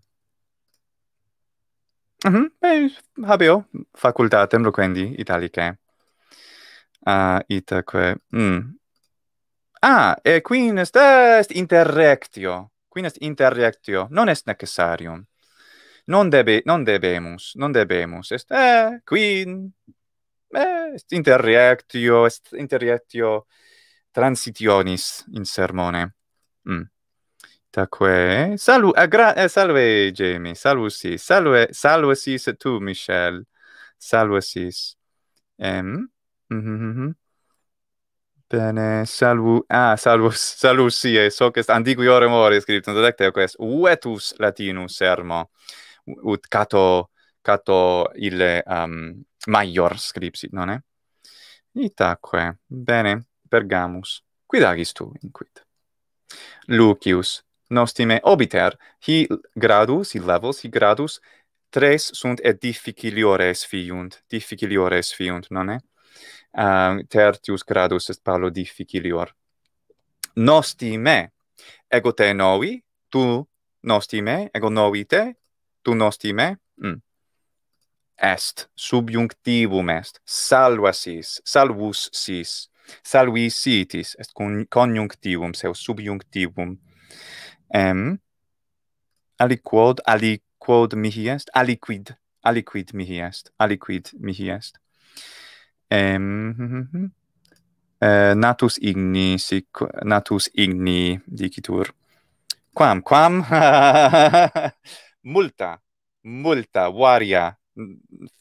mm -hmm. eh, habeo facultatem loquendi italicae uh, itaque mm. Ah, e quines est interrectio. Quines est interrectio. Non est necessarium. Non debe non debemus, non debemus. Est eh quin est interrectio, est interrectio transitionis in sermone. Mm. Taque, salu, agra, eh, eh, salve, Jamie, salve, si, salve, salve, si, se tu, Michelle, salve, si, em, mm -hmm -hmm bene salvo a ah, salvo <laughs> salusie so che sta antiqui ore mori scritto da lecteo questo uetus latinus sermo ut cato cato il um, maior scripsit non è itaque bene pergamus quid agis tu in quid lucius nostime obiter hi gradus hi levels hi gradus tres sunt et difficiliores fiunt difficiliores fiunt non è um, tertius gradus est palo difficilior. Nosti me, ego te novi, tu nosti me, ego novi te, tu nosti me, mm. est, subjunctivum est, salvasis, salvus sis, salvisitis, est con conjunctivum, seu subjunctivum, em, aliquod, aliquod mihi est, aliquid, aliquid mihi est, aliquid mihi est em eh, natus igni sic natus igni dicitur quam quam <laughs> multa multa varia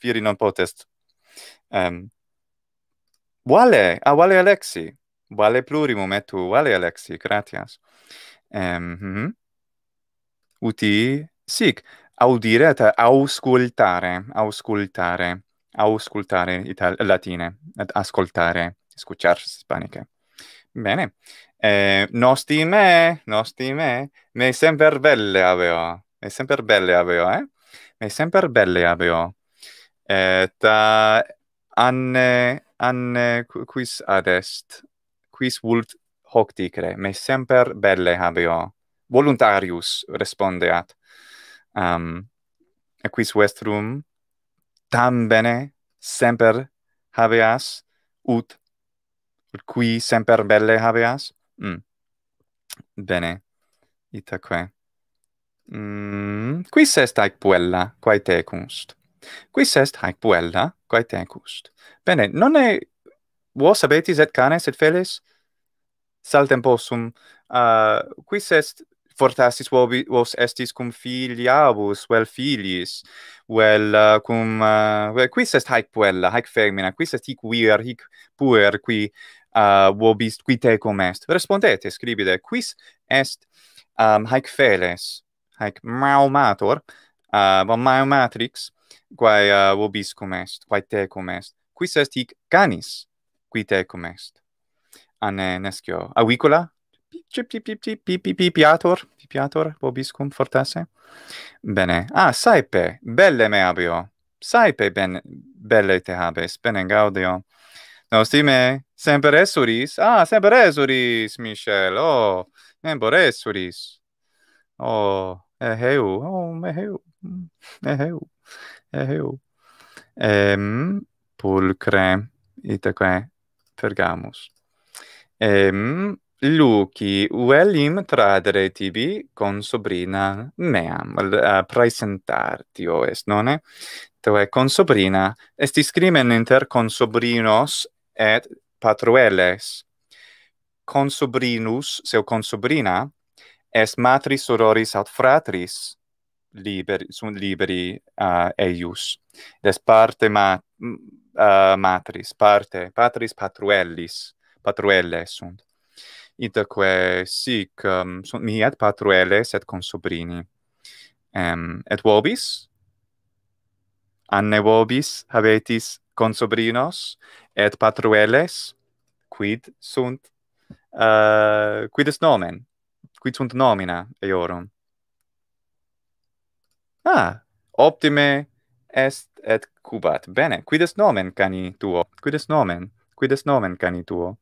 firi non potest em um, vale a ah, vale alexi vale plurimum et tu vale alexi gratias em um, mm -hmm. uti sic audire et auscultare auscultare auscultare itali latine ad ascoltare escuchar hispanica bene eh, nosti me nosti me me semper belle aveo me semper belle aveo eh me semper belle aveo et eh, uh, an an quis adest quis vult hoc dicere me semper belle aveo voluntarius respondeat um, quis vestrum tam bene semper habeas ut qui semper belle habeas mm. bene itaque mm. quis est haec puella quae te cunst quis est haec puella quae te bene non est vos abetis et canes et felis saltem possum uh, ah, quis est fortasis vos estis cum filiabus, vel filis, vel uh, cum... Uh, quis est haec puella, haec femina, quis est hic vir, hic puer, qui uh, eh, vobis, qui tecum est. Respondete, scribide, quis est um, haec feles, haec maumator, uh, maumatrix, quae uh, vobis cum est, quae tecum est. Quis est hic canis, qui tecum est. Ane, nescio, avicula, chip chip chip chip pi pi pi ator pi cum fortasse bene ah saipe belle me abio saipe ben belle te habes ben gaudio Nostime. Semper esuris ah semper esuris michel oh Semper esuris oh Eheu. Eh, oh me Eheu. Eheu. heu ehm pulcre ite qua fergamus ehm Luki Wellim tradere tibi con sobrina mea al uh, eh, presentarti tio es nonne to e con sobrina est scrimen inter con sobrinos et patruelles con sobrinus seu con sobrina es matris sororis aut fratris liber liberi a uh, eh, eius des parte ma uh, matris parte patris patruellis, patruelles sunt Itaque sic, um, sunt miat et patrueles et consobrini. Um, et vobis? Anne vobis habetis consobrinos et patrueles? Quid sunt? Uh, quid est nomen? Quid sunt nomina eorum? Ah, optime est et cubat. Bene, quid est nomen cani tuo? Quid est nomen? Quid est nomen cani tuo?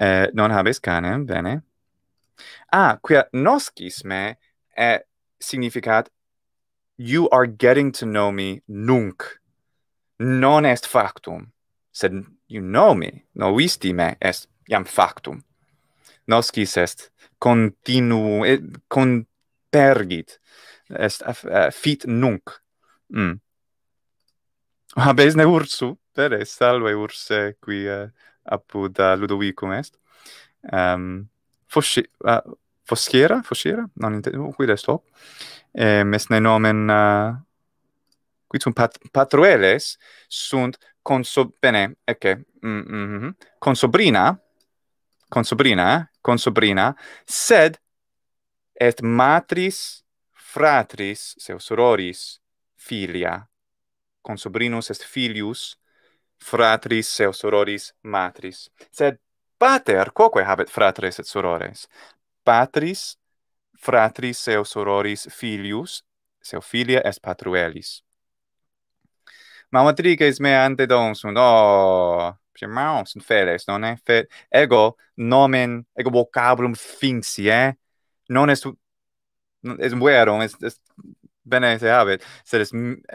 eh, non habes canem, bene. Ah, quia noscis me eh, significat you are getting to know me nunc. Non est factum, sed you know me, no me est iam factum. Noscis est continuum, eh, con pergit est uh, fit nunc. Mm. Habes ne ursu? Pere, salve urse, qui... Uh, apud uh, Ludovicum est. Um, fosci, uh, foschiera, foschiera, non intendo, uh, qui da stop. Um, ehm, est ne nomen, uh, qui sunt pat patrueles, sunt consob... Bene, ecce, mm, mm -hmm. consobrina, consobrina, eh? consobrina, sed est matris fratris, seus sororis, filia. Consobrinus est filius, fratris seus sororis matris. Sed pater quoque habet fratres et sorores. Patris fratris seus sororis filius, seu filia est patruelis. Mamatrices me ante dom sunt, oh, primaum sunt feles, non è? Fet ego nomen, ego vocabulum finci, eh? Non est, non est verum, est, est bene se habet sed est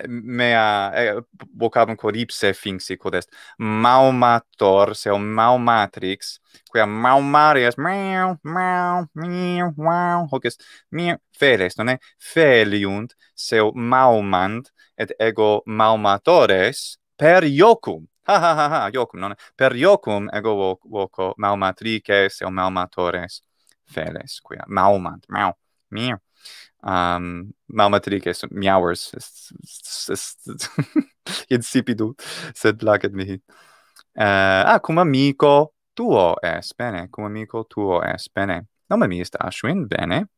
mea eh, vocabum quod ipse finxi quod est maumator se o maumatrix quia maumare est meow meow meow wow hoc est mea feles non feliunt se o maumant et ego maumatores per iocum ha ha ha ha iocum non per iocum ego voco, voco maumatrices o maumatores feles quia maumant meow meow um malmatrike so miaurs <laughs> in sipidu sed lacet mihi uh, ah cum amico tuo è bene cum amico tuo è bene nome mi est ashwin bene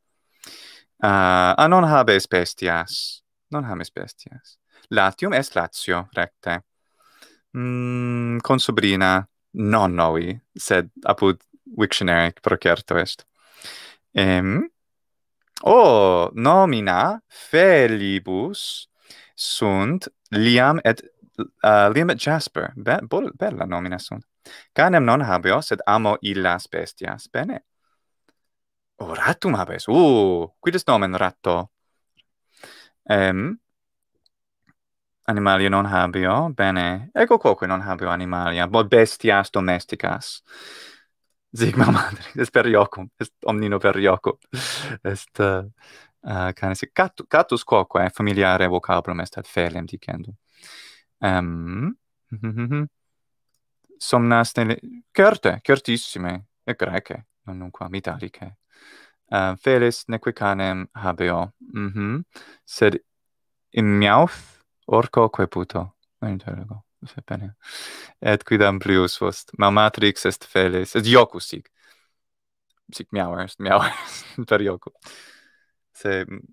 uh, ah non habes bestias non habes bestias latium est Lazio, recte mm, con sobrina non noi sed apud wiktionary procerto est ehm um, o oh, nomina felibus sunt liam et uh, liam et jasper Be bella, nomina sunt canem non habeo sed amo illas bestias bene o ratum habes uh, quid est nomen ratto um, animalia non habeo bene ego quoque non habeo animalia bestias domesticas sigma matrix <laughs> est per iocum est omnino per iocum est uh, eh, eh, canis cat catus quoque eh, familiare vocabulum est ad felem dicendum ehm, um, mm -hmm. <laughs> somnas nel certe certissime e greche non nunquam italiche uh, felis neque canem habeo Mhm. sed in miauf orco queputo interrogo se <laughs> et quidam prius vost ma matrix est felis et iocus sic sic est vers <laughs> per iocu se mm,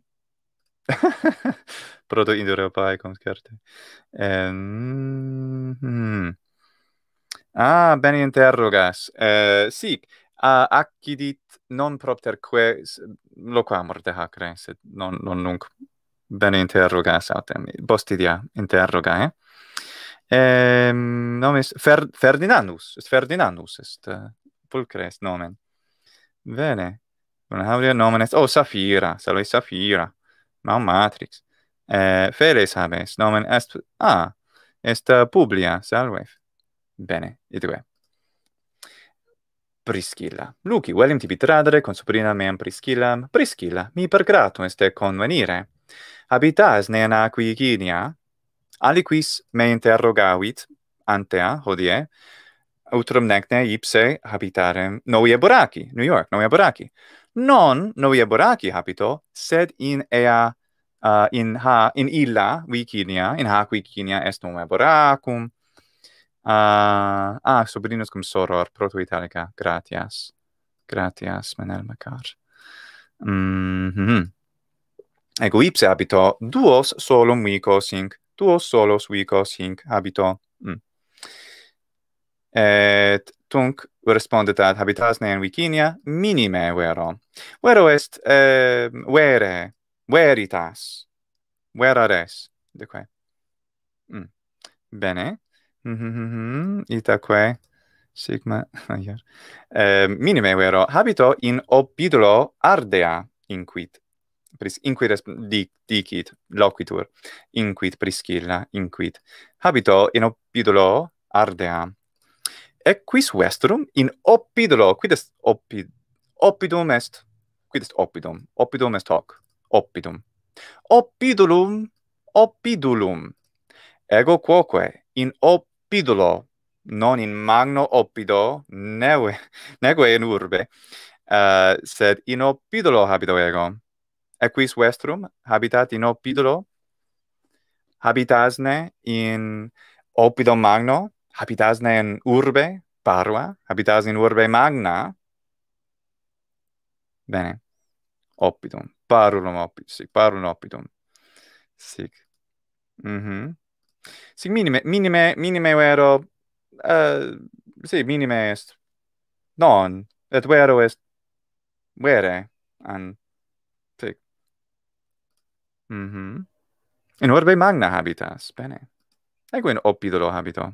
<laughs> proto in europa e concerte ehm um... hmm. ah bene interrogas eh uh, sic a uh, accidit non propter quae loquamor de hac rens non non nunc bene interrogas autem postidia interrogae eh? Ehm nomes Fer Ferdinandus, est Ferdinandus est pulcres eh, nomen. Bene. Non havia nomen est oh Safira, salve Safira. Mam Matrix. Eh Feles habes nomen est ah est uh, Publia, salve. Bene, itque. Priscilla. Luci, velim tibi tradere con suprina meam Priscilla. Priscilla, mi per gratum est convenire. Habitas nena qui Iginia? aliquis me interrogavit antea hodie utrum necne ipse habitarem novia boraki new york novia boraki non novia boraki habito sed in ea uh, in ha in illa wikinia in ha wikinia est novia boracum uh, ah sobrinos cum soror proto italica gratias gratias menel macar mm -hmm. ego ipse habito duos solum vicos inc tuo solos vicos hinc habito. Mm. Et tunc respondet ad habitas ne in Wikinia minime vero. Vero est eh, vere, veritas, verares, deque. Mm. Bene. Mm -hmm <laughs> -hmm. Itaque sigma <laughs> eh, minime vero habito in obidulo ardea inquit pris inquit res dicit loquitur inquit priscilla inquit habito in oppidolo ardea equis vestrum in oppidolo quid est oppid oppidum est quid est oppidum oppidum est hoc oppidum oppidulum oppidulum ego quoque in oppidolo non in magno oppido neque <laughs> neque in urbe uh, sed in oppidolo habito ego equis vestrum habitat in oppidolo habitasne in oppidum magno habitasne in urbe parva habitas in urbe magna bene oppidum parulum oppis sic parulum oppidum sic mhm mm sic minime minime minime vero uh, eh, sì minime est non et vero est vere an Mhm. in orbe magna habitas, bene. Ego in oppidolo habito.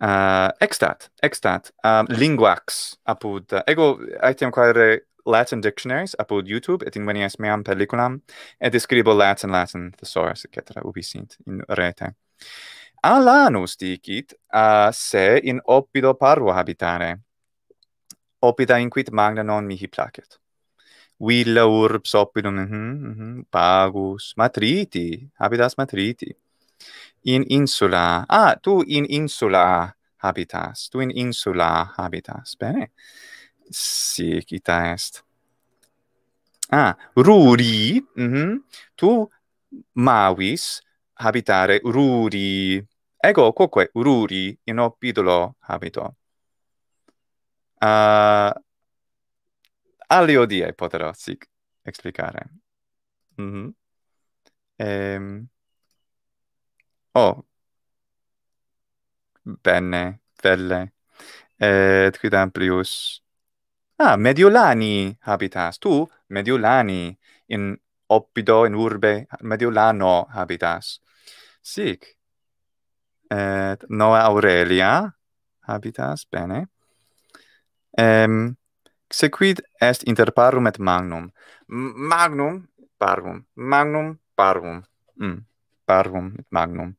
Uh, extat, extat. Um, linguax apud, uh, ego etiam quare Latin dictionaries apud YouTube, et invenias meam pelliculam, et describo Latin, Latin, thesaurus, et cetera, ubi sint in rete. Alanus dicit, uh, se in oppido parvo habitare, oppida inquit magna non mihi placet villa urbs opidum mm -hmm, mm -hmm, pagus matriti habitas matriti in insula ah tu in insula habitas tu in insula habitas bene si quita est ah ruri mm -hmm, tu mavis habitare ruri ego quoque ruri in opidulo habito ah uh, alio die potero sic explicare. Mhm. Mm ehm o oh. bene belle et eh, quidam plus ah mediolani habitas tu mediolani in oppido in urbe mediolano habitas sic et Nova noa aurelia habitas bene ehm sequid est inter parum et magnum. magnum parum. Magnum parum. Mm. Parum et magnum.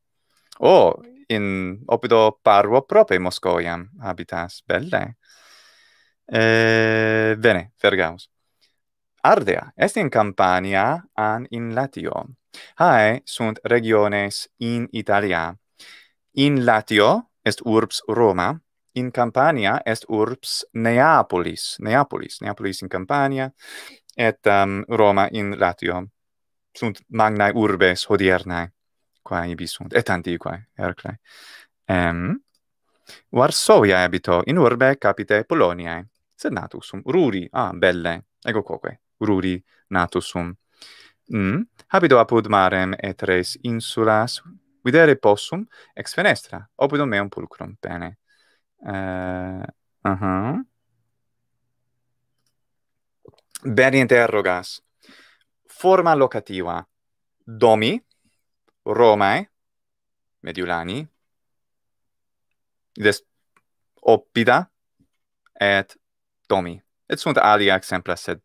Oh, in opido parvo prope Moscoiam habitas. Belle. Bene, fergamus. Ardea, est in Campania an in Latio. Hae sunt regiones in Italia. In Latio est urbs Roma, in Campania est urbs Neapolis, Neapolis, Neapolis in Campania et um, Roma in Latio. Sunt magnae urbes hodiernae quae ibi sunt et antiquae hercle. Ehm um, Warsawia habito in urbe capite Poloniae. Sed natus sum ruri, ah belle, ego quoque. Ruri natus sum. Mm. Habito apud marem et tres insulas videre possum ex fenestra. Opidum meum pulcrum pene. Eh, uh, aha. Uh -huh. Bene interrogas. Forma locativa. Domi Romae Mediolani. Des oppida et Domi. Et sunt alia exempla sed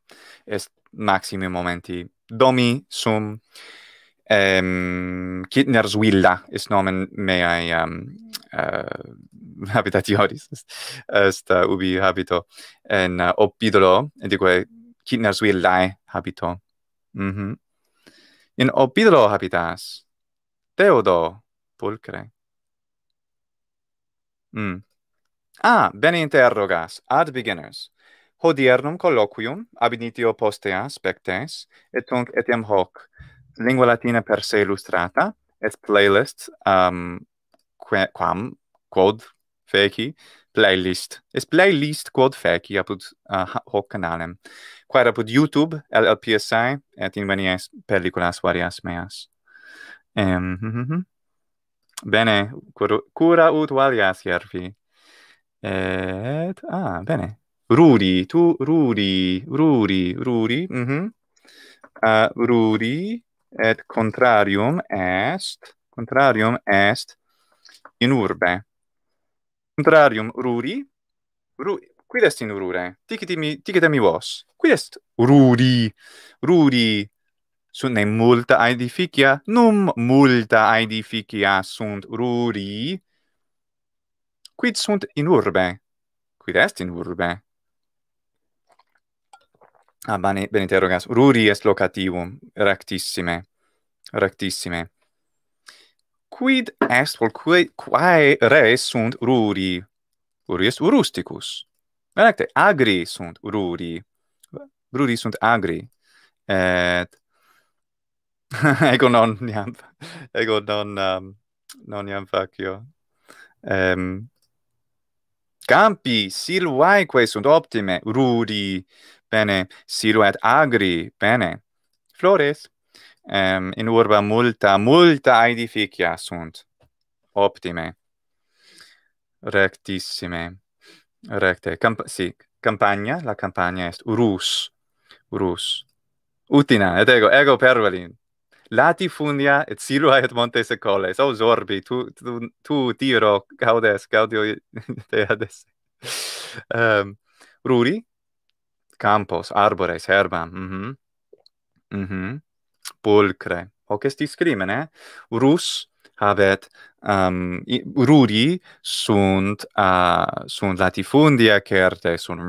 est maximum momenti Domi sum em, um, Kitner's Willa is nomen me i um uh, est, est uh, ubi habito en uh, eh, opidolo et dico Kitner's habito mhm in opidolo habitas Theodo pulcre mm ah bene interrogas ad beginners hodiernum colloquium ab initio postea spectes et tunc etiam hoc lingua latina per se illustrata Es playlist um que, quam quod feci playlist Es playlist quod feci apud uh, hoc canalem Quaer apud youtube LPSI, et in venias pelliculas varias meas um, mm -hmm. bene cur cura ut valias hierfi et ah bene Ruri, tu Ruri, Ruri, Ruri, mhm. Mm uh, Ruri, et contrarium est contrarium est in urbe contrarium ruri ru qui est in urure ticitimi ticitami vos qui est ruri ruri sunt ne multa aedificia num multa aedificia sunt ruri quid sunt in urbe quid est in urbe ah, bene, bene interrogas, ruri est locativum, rectissime, rectissime. Quid est, vol, quae, quae res sunt ruri? Ruri est urusticus. Venecte, agri sunt ruri. Ruri sunt agri. Et, <laughs> ego non, iam, ego non, um, non iam facio. Um, campi silvaeque sunt optime ruri bene et agri bene flores um, in urba multa multa edificia sunt optime rectissime recte Camp si campagna la campagna est rus rus utina et ego ego pervalin latifundia et silua et montes et colles aus orbi tu tu tu tiro Caudes. gaudio te <laughs> um, ruri campos arbores herba mhm mm mhm mm pulcre hoc est discrimen eh? rus habet um, ruri sunt uh, sunt latifundia certe sunt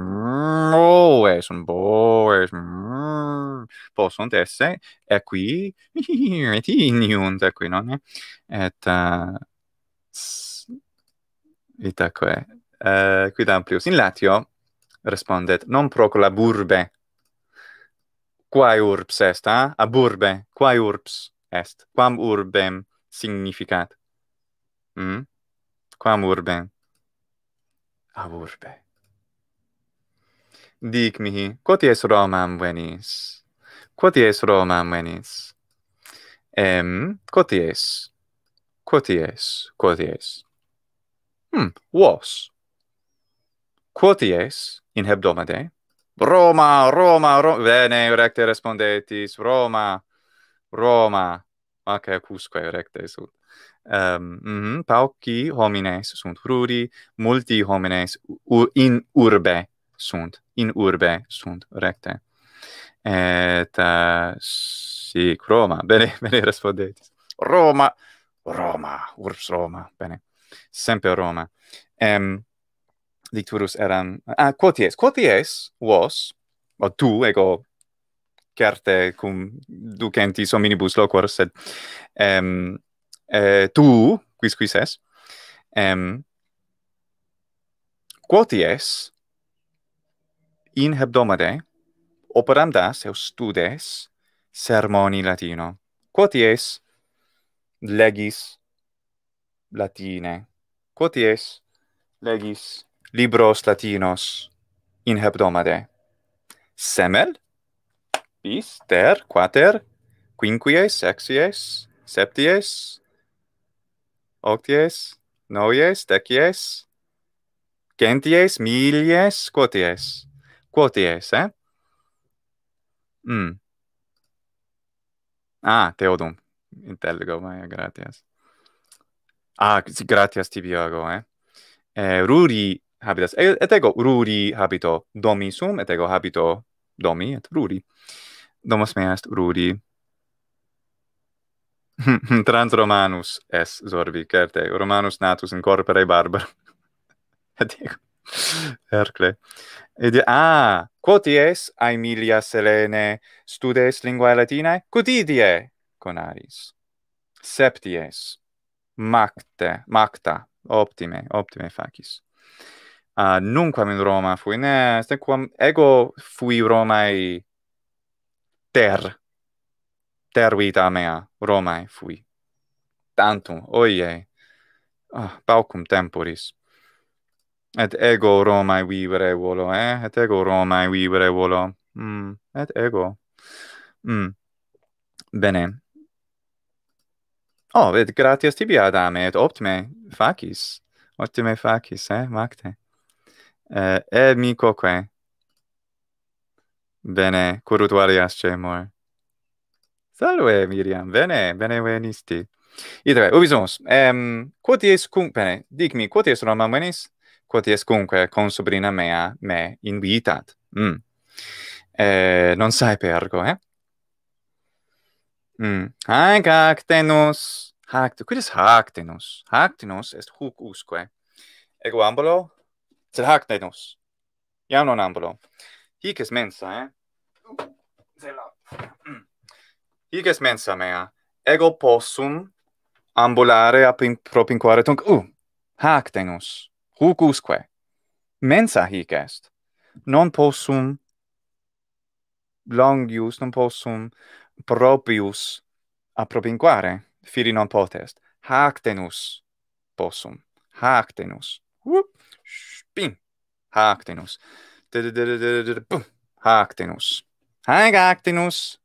oh, sunt boe oh, po sunt esse <laughs> e qui et in iunt e qui non et uh, et aque uh, quid amplius in latio respondet non proc burbe. quae urbs est ah? a eh? aburbe quae urbs est quam urbem significat mm quam urbem burbe. dic mihi quoties romam venis quoties romam venis em quoties quoties quoties hm vos quoties in hebdomade Roma Roma Roma. bene recte respondetis Roma Roma ac acusque recte sunt um, ehm, mm -hmm. pauci homines sunt rudi multi homines in urbe sunt in urbe sunt recte et uh, eh, si Roma <laughs> bene bene respondetis Roma Roma urs Roma bene sempre Roma ehm um, dicturus eram a ah, quoties quoties was o tu ego carte cum ducenti somnibus loquor sed ehm eh tu quis quis es ehm quoties in hebdomade operam das eus studes sermoni latino quoties legis latine quoties legis libros latinos in hebdomade. Semel? Bis, ter, quater, quinquies, sexies, septies, octies, noies, decies, centies, milies, quoties. Quoties, eh? Mm. Ah, Teodum. Intelligo, maia, gratias. Ah, gratias tibiago, eh? Eh, Ruri, habitas et, ego ruri habito domi sum et ego habito domi et ruri domus mea est ruri <laughs> trans romanus es sorvi certe romanus natus in corpore barbar <laughs> et ego hercle et ah quoties aemilia selene studes linguae latinae quotidie conaris septies macte macta optime optime facis uh, nunquam in Roma fui ne est quam ego fui Romae ter ter vita mea Romae fui tantum oie ah, paucum temporis et ego Romae vivere volo eh et ego Romae vivere volo mm, et ego mm. bene Oh, et gratias tibi ad et optime facis. Optime facis, eh, macte. Eh, e mi coque bene curut varias cemor salve miriam bene bene venisti Itere, ubisumus, em, quod cum, bene, dicmi, quoties Roma venis? Quoties ies cumque con sobrina mea me invitat? Mm. Eh, non saepe ergo, eh? Mm. Haec actenus, haec, quid est actenus? actenus est huc usque. Ego ambolo, Sed hac denus. Iam non ambulo. Hic est mensa, eh? Zella. Hic est mensa mea. Ego possum ambulare a in propin quare. Tunc, uh, hactenus, denus. Mensa hic est. Non possum longius, non possum propius appropinquare. Firi non potest. Hactenus possum. Hactenus. denus. Uh, Pim. Hactinus. Pum. Hactinus. Haec actinus.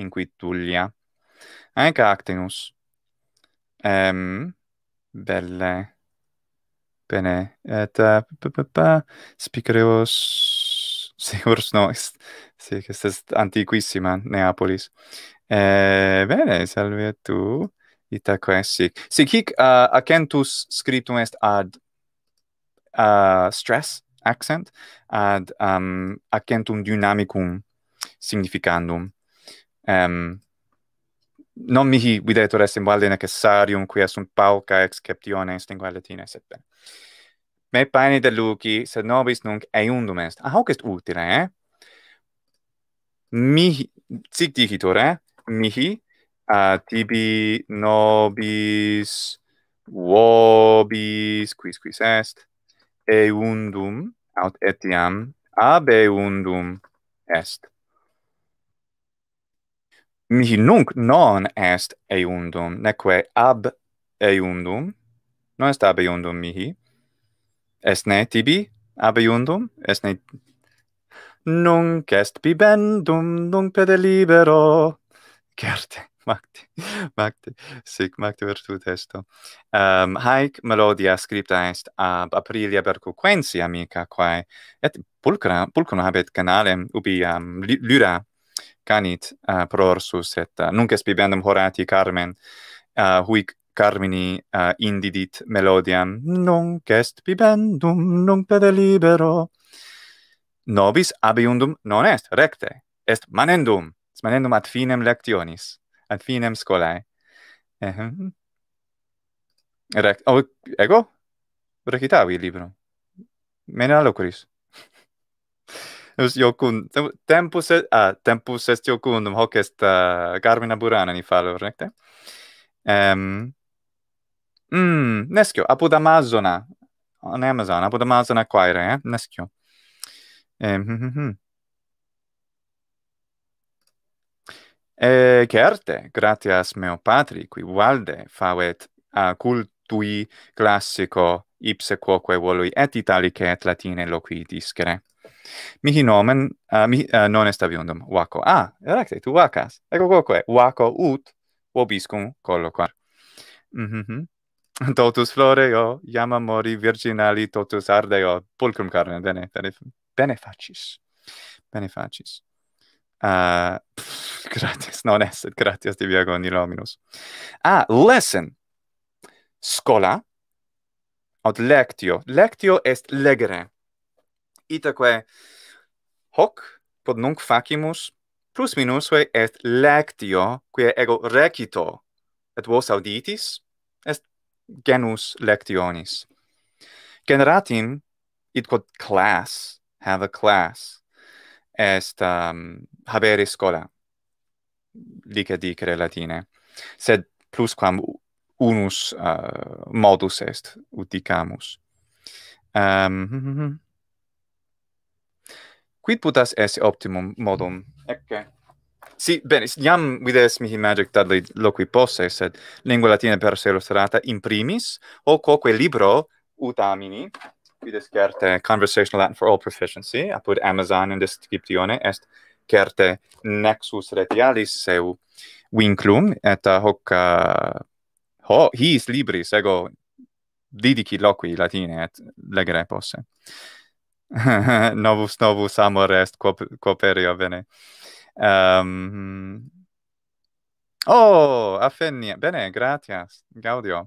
In quid tullia. Haec actinus. Em. Belle. Bene. Et. Spicereus. Sigurus nois. Si, che antiquissima Neapolis. Bene, salve a tu. Ita quae sic. Sic hic acentus scriptum est ad a uh, stress accent ad um accentum dynamicum significandum um non mihi videtur est in valde necessarium quia sunt pauca exceptione est in valde tines et ben me paene de luci sed nobis nunc eundum est ah hoc est utile eh mihi sic digitur eh mihi a uh, tibi nobis wobis quis quis est eundum aut etiam ab eundum est. Mihi nunc non est eundum, neque ab eundum, non est ab eundum mihi, est ne tibi ab eundum, est ne Nunc est bibendum, nunc pede libero, certe magte <laughs> magte sic magte virtu testo um ehm, haec melodia scripta est ab aprilia per quensi amica quae et pulcra pulcrum habet canalem ubi um, lyra canit uh, pro orsus et uh, nunc est bibendum horati carmen uh, huic carmini uh, indidit melodiam nunc est bibendum nunc pede libero nobis abiundum non est recte est manendum est manendum ad finem lectionis ad finem scolae. Ehem. Rec oh, ego? Recitavi il libro? Mene la locuris. Eus <laughs> jocun. Tem tempus est, ah, tempus est jocun, dum hoc est uh, ah, Garmina Burana ni falo, recte? Ehm. Um. Mm, nescio, apud Amazona. On Amazon, apud Amazona quaere, eh? Nescio. Ehm, hm, hm, hm. E certe, gratias meo patri, qui valde favet a cultui classico ipse quoque volui et italice et latine loqui discere. Mihi nomen, uh, uh, non est aviundum, vaco. Ah, eracte, tu vacas. Ego quoque, vaco ut, vobiscum colloquar. Mm -hmm. <laughs> Totus floreo, iam amori virginali, totus ardeo, pulcrum carne, bene, bene, bene facis. Bene facis. Uh, pff. <laughs> gratis non est, gratias tibi ago in illuminus. Ah, lesson. Scola, aut lectio. Lectio est legere. Itaque hoc, pod nunc facimus, plus minusue est lectio, quia ego recito, et vos auditis, est genus lectionis. Generatim, id quod class, have a class, est um, habere scola lice dicere latine sed plusquam unus uh, modus est ut dicamus um, ehm, hm, hm, hm, quid putas esse optimum modum ecce Si, bene, iam vides mihi magic dadli loqui posse, sed lingua latina per se illustrata in primis, o coque libro ut amini, vides certe conversational latin for all proficiency, apud Amazon in descriptione, est certe nexus retialis seu vinclum et ah, hoc uh, ho his libri ego didici loqui latine et legere posse <laughs> novus novus amor est quo cooperio bene um, oh affenia bene gratias gaudio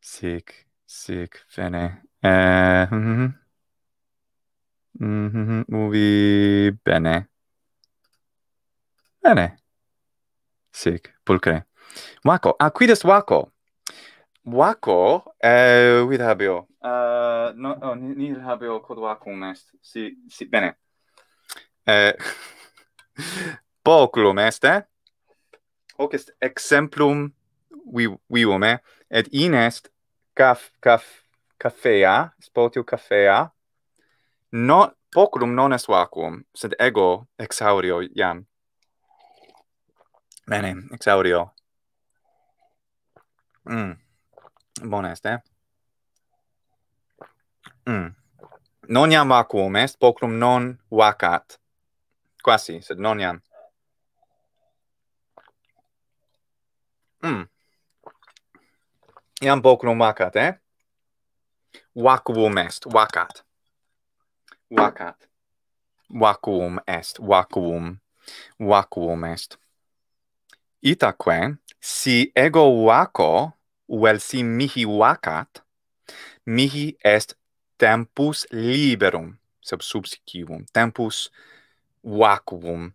sic sic bene eh uh, mm -hmm. hmm, hmm. Mm-hmm. Ubi... Bene. Bene. Sic, pulcre. Vaco. Ah, quid est vaco? Vaco... Eh, quid habio. Uh, eh, no, no, oh, nil habio quod vacum est. Si, si, bene. Eh... <laughs> poculum est, eh? Hoc est exemplum vi, vivum, eh? Et in est caf, caf, cafea, spotio cafea, no pocrum non est vacuum sed ego exaurio iam bene exaurio mm bona est eh mm non iam vacuum est pocrum non vacat quasi sed non iam mm iam pokrum vacat eh vacuum est vacat vacat vacuum est vacuum vacuum est itaque si ego vaco vel si mihi vacat mihi est tempus liberum sub subsequivum tempus vacuum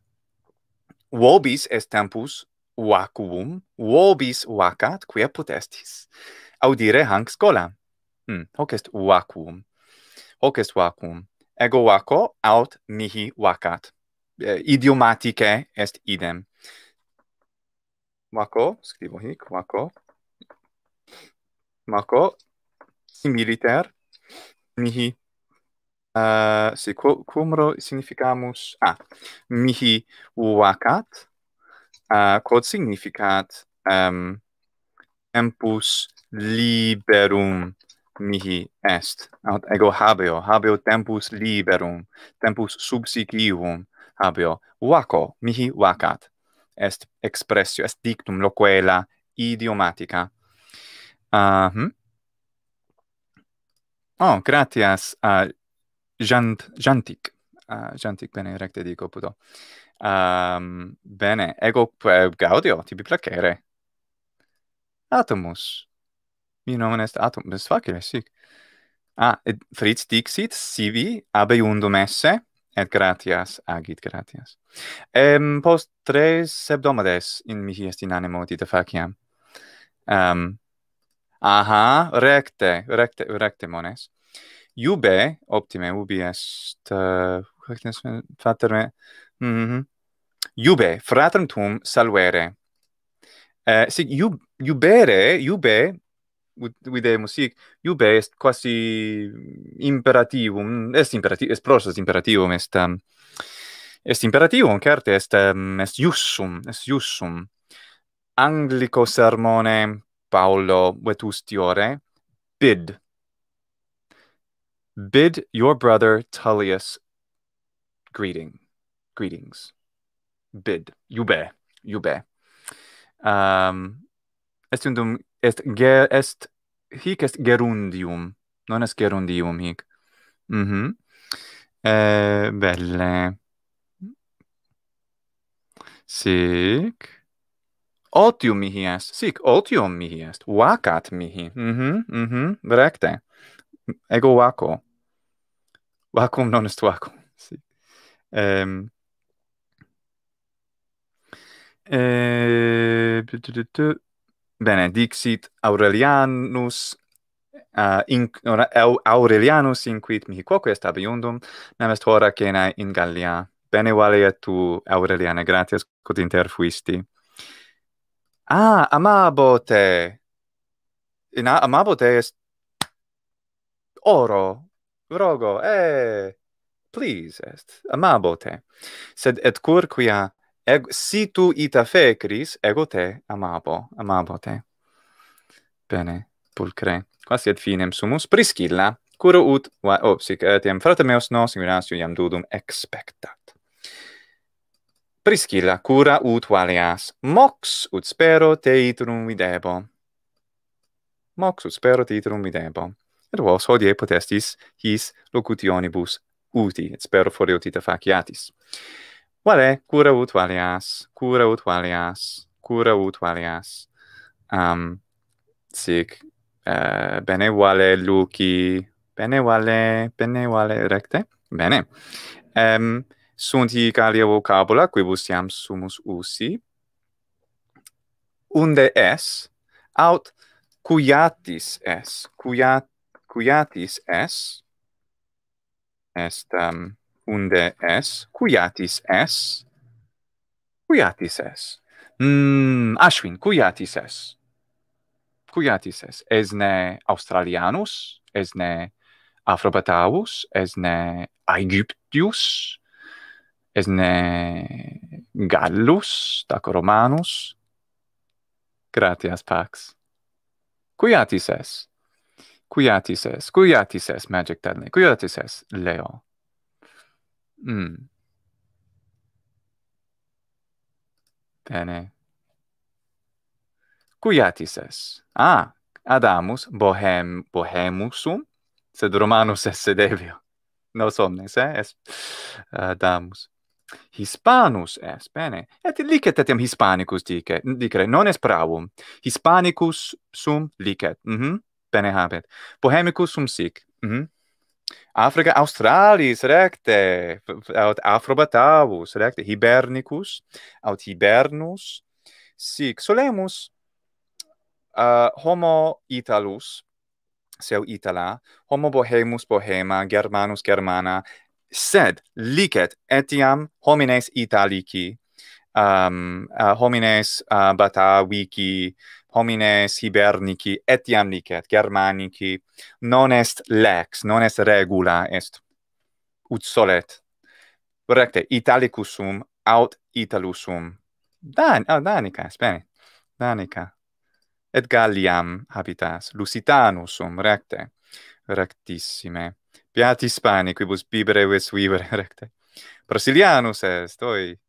vobis est tempus vacuum vobis vacat quia potestis audire hanc scola hm hoc est vacuum hoc est vacuum ego waco aut mihi wacat. Eh, idiomatice est idem. Waco, scrivo hic, waco. Waco, similiter, mihi, uh, si cu cumro significamus, ah, mihi wacat, uh, eh, quod significat um, ehm, tempus liberum mihi est aut ego habeo habeo tempus liberum tempus subsequivum habeo vaco mihi vacat est expressio est dictum loquela idiomatica uh ah, -huh. Hm? oh gratias uh, jant jantic uh, jantic bene recte dico puto um, bene ego eh, gaudio tibi placere atomus Wie nomen est atum? Das facile, sic. Ah, et Fritz Dixit, sivi, abe esse, et gratias, agit gratias. Ehm, post tres sebdomades in mihi est in animo dita faciam. Um, aha, recte, recte, recte, mones. Iube, optime, ubi est, uh, fratrem, mm -hmm. iube, fratrem tum salvere. Uh, sic, iubere, iube, videe musik jube est quasi imperativum est imperativum est prosas imperativum est um, est imperativum certe est um, est iussum est iussum anglico sermone paulo vetustiore bid bid your brother tullius greeting greetings bid jube jube um ehm, est undum est ge est hic est gerundium non est gerundium hic mhm mm eh belle sic otium mihi est sic otium mihi est vacat mihi mhm mm mhm mm recte ego vaco vacum non est vaco sic ehm eh bene dixit aurelianus uh, in, ora, aurelianus inquit mihi quoque est abiundum nam est hora cena in gallia bene Valea, tu aureliana gratias quod inter fuisti ah amabo te in amabo te est oro rogo eh please est amabo te sed et cur quia Ego, si tu ita fecris, ego te amabo, amabo te. Bene, pulcre. Quasi ad finem sumus priscilla, curo ut, va, oh, sic, etiam eh, frate meus nos, ignorasio iam dudum expectat. Priscilla, cura ut valias, mox ut spero te itrum videbo. Mox ut spero te itrum videbo. Et vos hodie potestis his locutionibus uti, et spero foreotita faciatis. Priscilla, vale cura ut valias cura ut valias cura ut valias um sic uh, bene vale luci bene vale bene vale recte bene um sunt hic alia vocabula quibus iam sumus usi unde es aut cuiatis es cuiat cuiatis es est um, unde es cuiatis es cuiatis es mm, ashwin cuiatis es cuiatis es esne australianus esne afrobatavus esne aegyptius esne gallus tac romanus gratias pax cuiatis es cuiatis es cuiatis es magic tadne cuiatis es leo Mm. Bene. Cuiatis es? Ah, Adamus bohem bohemusum, sed Romanus se devio. Nos omnes, eh? Es Adamus. Hispanus est, bene. Et licet etiam Hispanicus dice, dicere, non est pravum. Hispanicus sum licet. Mm -hmm. Bene habet. Bohemicus sum sic. Mm -hmm. Africa Australis recte aut Afrobatavus recte Hibernicus aut Hibernus sic solemus uh, homo Italus seu Itala homo Bohemus Bohema Germanus Germana sed licet etiam homines Italici um uh, homines uh, Batavici homines hibernici etiam licet germanici non est lex non est regula est ut solet recte italicus sum aut italus sum dan oh, danica spene danica et galliam habitas lusitanus sum recte rectissime beati spani quibus bibere vis vivere <laughs> recte brasilianus est oi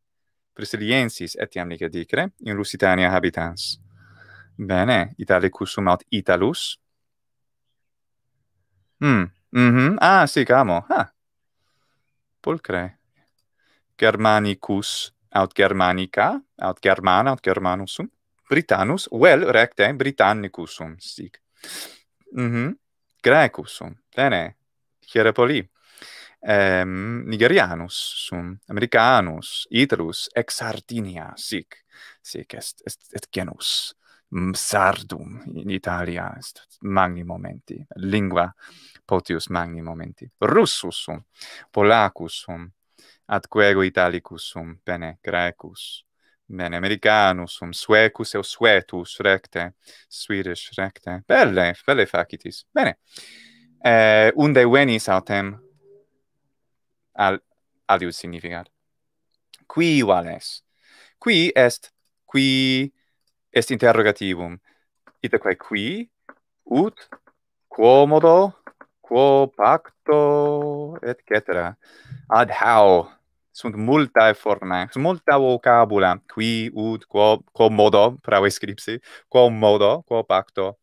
Priscilliensis etiam nica dicere in Lusitania habitans. Bene, Italicus sum aut Italus. Hmm, mhm. ah, sì, camo. Ha. Ah. Pulcre. Germanicus aut Germanica, aut Germana, aut Germanusum. Britannus, well, recte, Britannicusum, sic. Mhm. Mm sum, Bene. Hiera poli. Ehm, Nigerianus sum, Americanus, Italus, ex Sardinia, sic. Sic est, est, est genus. Mm, sardum in Italia est magni momenti lingua potius magni momenti russus sum polacus sum ad quo italicus sum bene graecus bene americanus sum suecus et suetus recte swedish recte belle belle facitis bene eh, unde venis autem al alius significat qui vales qui est qui est interrogativum Iteque qui ut quomodo quo pacto et cetera ad hao. sunt multae formae, multa vocabula qui ut quo quomodo pravo scripsi quomodo quo pacto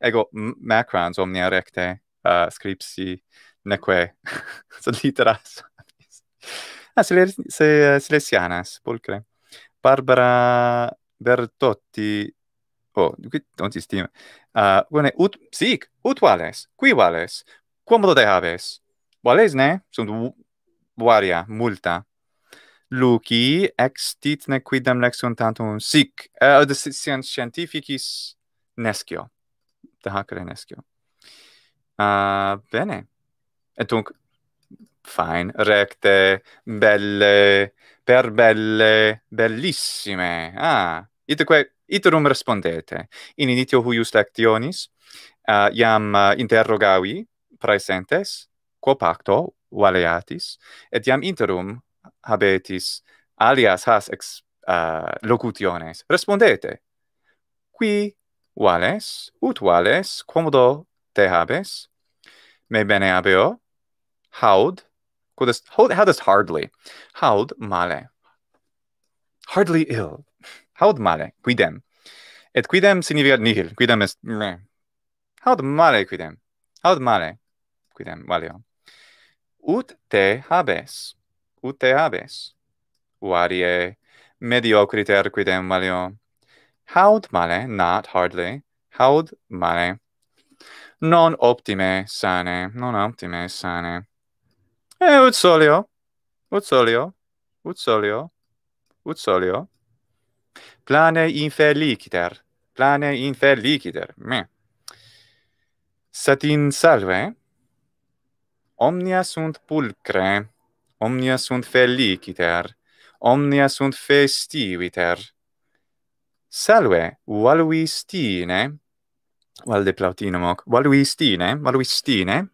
ego macrons omnia recte uh, scripsi neque sed <laughs> literas ah, se se uh, silesianas pulcre barbara Bertotti oh, qui non si stima a uh, ut sic ut vales qui vales quomodo te habes vales ne sunt varia multa luci ex ne quidam lex sunt tantum sic eh, ad scientiae scientificis nescio de hacere nescio uh, ah, bene et donc fine recte belle per belle bellissime ah itque iterum respondete in initio huius lectionis uh, iam uh, interrogavi praesentes quo pacto valeatis et iam interum habetis alias has ex uh, locutiones respondete qui vales ut vales commodo te habes me bene habeo haud Quod est, hold, how does hardly? Haud male. Hardly ill. Haud male, quidem. Et quidem significat nihil. Quidem est, Haud male, quidem. Haud male, quidem, valio. Ut te habes. Ut te habes. Varie mediocriter quidem, valio. Haud male, not hardly. Haud male. Non optime sane. Non optime sane. Eh, ut solio. Ut solio. Ut solio. Ut solio. Plane infeliciter. Plane infeliciter. Me. Sat in salve. Omnia sunt pulcre. Omnia sunt feliciter. Omnia sunt festiviter. Salve, valuistine. Valde plautinum hoc. Valuistine, valuistine.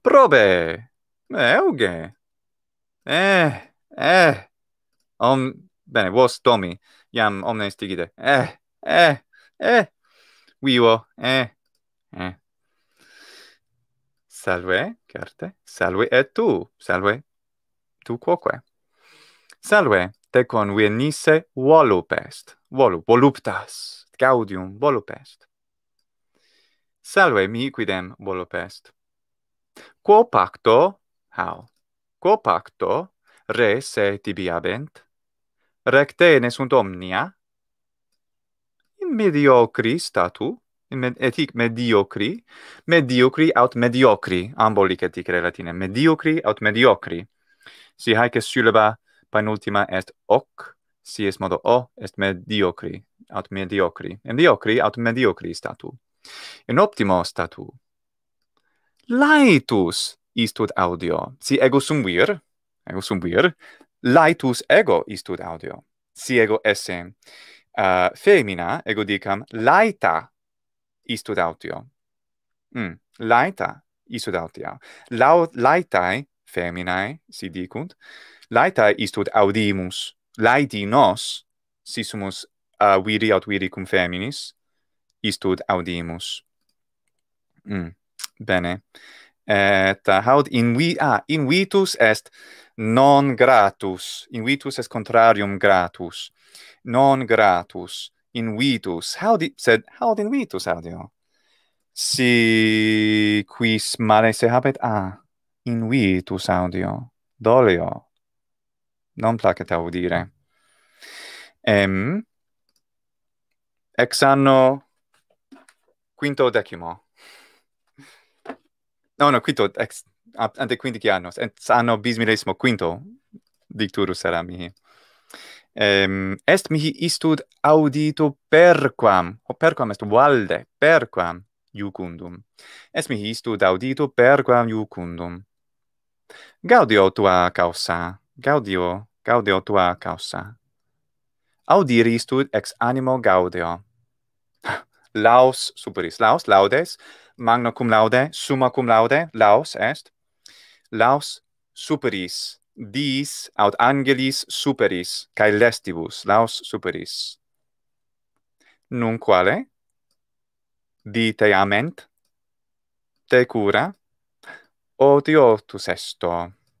Probe, Euge. Eh, eh, eh. Om, bene, vos domi, Iam omnes digite. Eh, eh, eh. Vivo, eh, eh. Salve, certe. Salve et tu. Salve tu quoque. Salve, te con venisse volupest. Volu, voluptas. Gaudium, volupest. Salve, mi quidem volupest. Quo pacto How? Quo pacto re se tibi abent? Recte ne sunt omnia? In mediocri statu? In med etic mediocri? Mediocri aut mediocri, ambolic etic re latine. Mediocri aut mediocri. Si haec est syllaba, penultima est hoc, si est modo o, est mediocri, aut mediocri. Mediocri aut mediocri statu. In optimo statu. Laetus! istud audio. Si ego sum vir, ego sum vir, laetus ego istud audio. Si ego esse uh, femina, ego dicam, laeta istud audio. Mm, laeta istud audio. Lau, laetae feminae, si dicunt, laetae istud audimus, laeti nos, si sumus uh, viri aut viri cum feminis, istud audimus. Mm, bene. Bene et uh, haud in vi ah, in vitus est non gratus in vitus est contrarium gratus non gratus in vitus haud sed haud in vitus audio si quis male se habet a ah, in vitus audio dolio non placet audire em ex anno quinto decimo No, no, quinto, ex ante quindici annos. et anno bis quinto dicturus era mihi. Ehm, est mihi istud auditu perquam. O perquam est valde. Perquam iucundum. Est mihi istud auditu perquam iucundum. Gaudio tua causa. Gaudio. Gaudio tua causa. Audiri istud ex animo gaudio. <laughs> Laus superis. Laus, laudes magna cum laude, summa cum laude, laus est, laus superis, dis aut angelis superis, cae lestibus, laus superis. Nun quale? Di teament, ament, te cura, o diotus esto,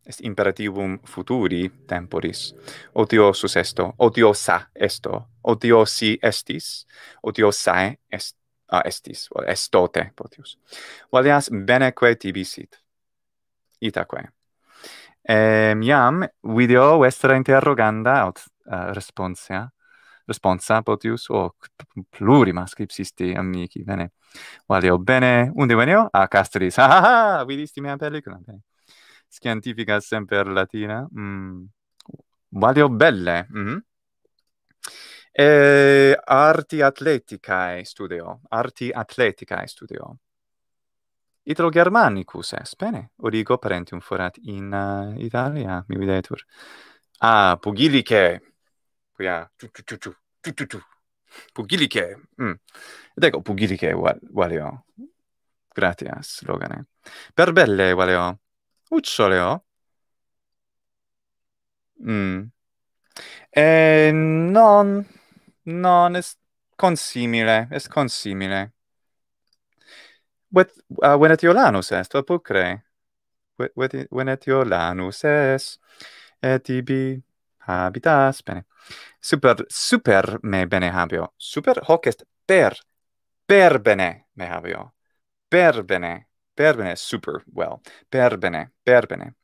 est imperativum futuri temporis, o diosus esto, o diosa esto, o diosi estis, o diosae est uh, estis, well, estote, potius. Valias beneque tibi sit. Itaque. Ehm, iam, video vestra interroganda, aut uh, responsia, responsa, potius, o oh, plurima scripsisti amici, bene. Valio, bene, unde venio? A castris, ah, ah, ah vidisti mea pellicula, bene. Scientifica semper latina, mm. Valio, belle, mm -hmm e eh, arti atletica e studio arti atletica e studio Italo germanicus es bene origo parenti un forat in uh, italia mi videtur a ah, pugilike Quia, tu tu tu tu tu tu pugilike mm. ed ecco pugilike valeo gratias logane per belle valeo uccioleo mm. e eh, non non est consimile Est consimile with uh, when at iolanus est apocre with when at iolanus es et ibi habitas bene super super me bene habio super hoc est per per bene me habio per bene per bene super well per bene per bene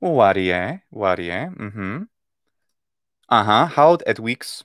varie varie mhm mm aha uh -huh. haud et weeks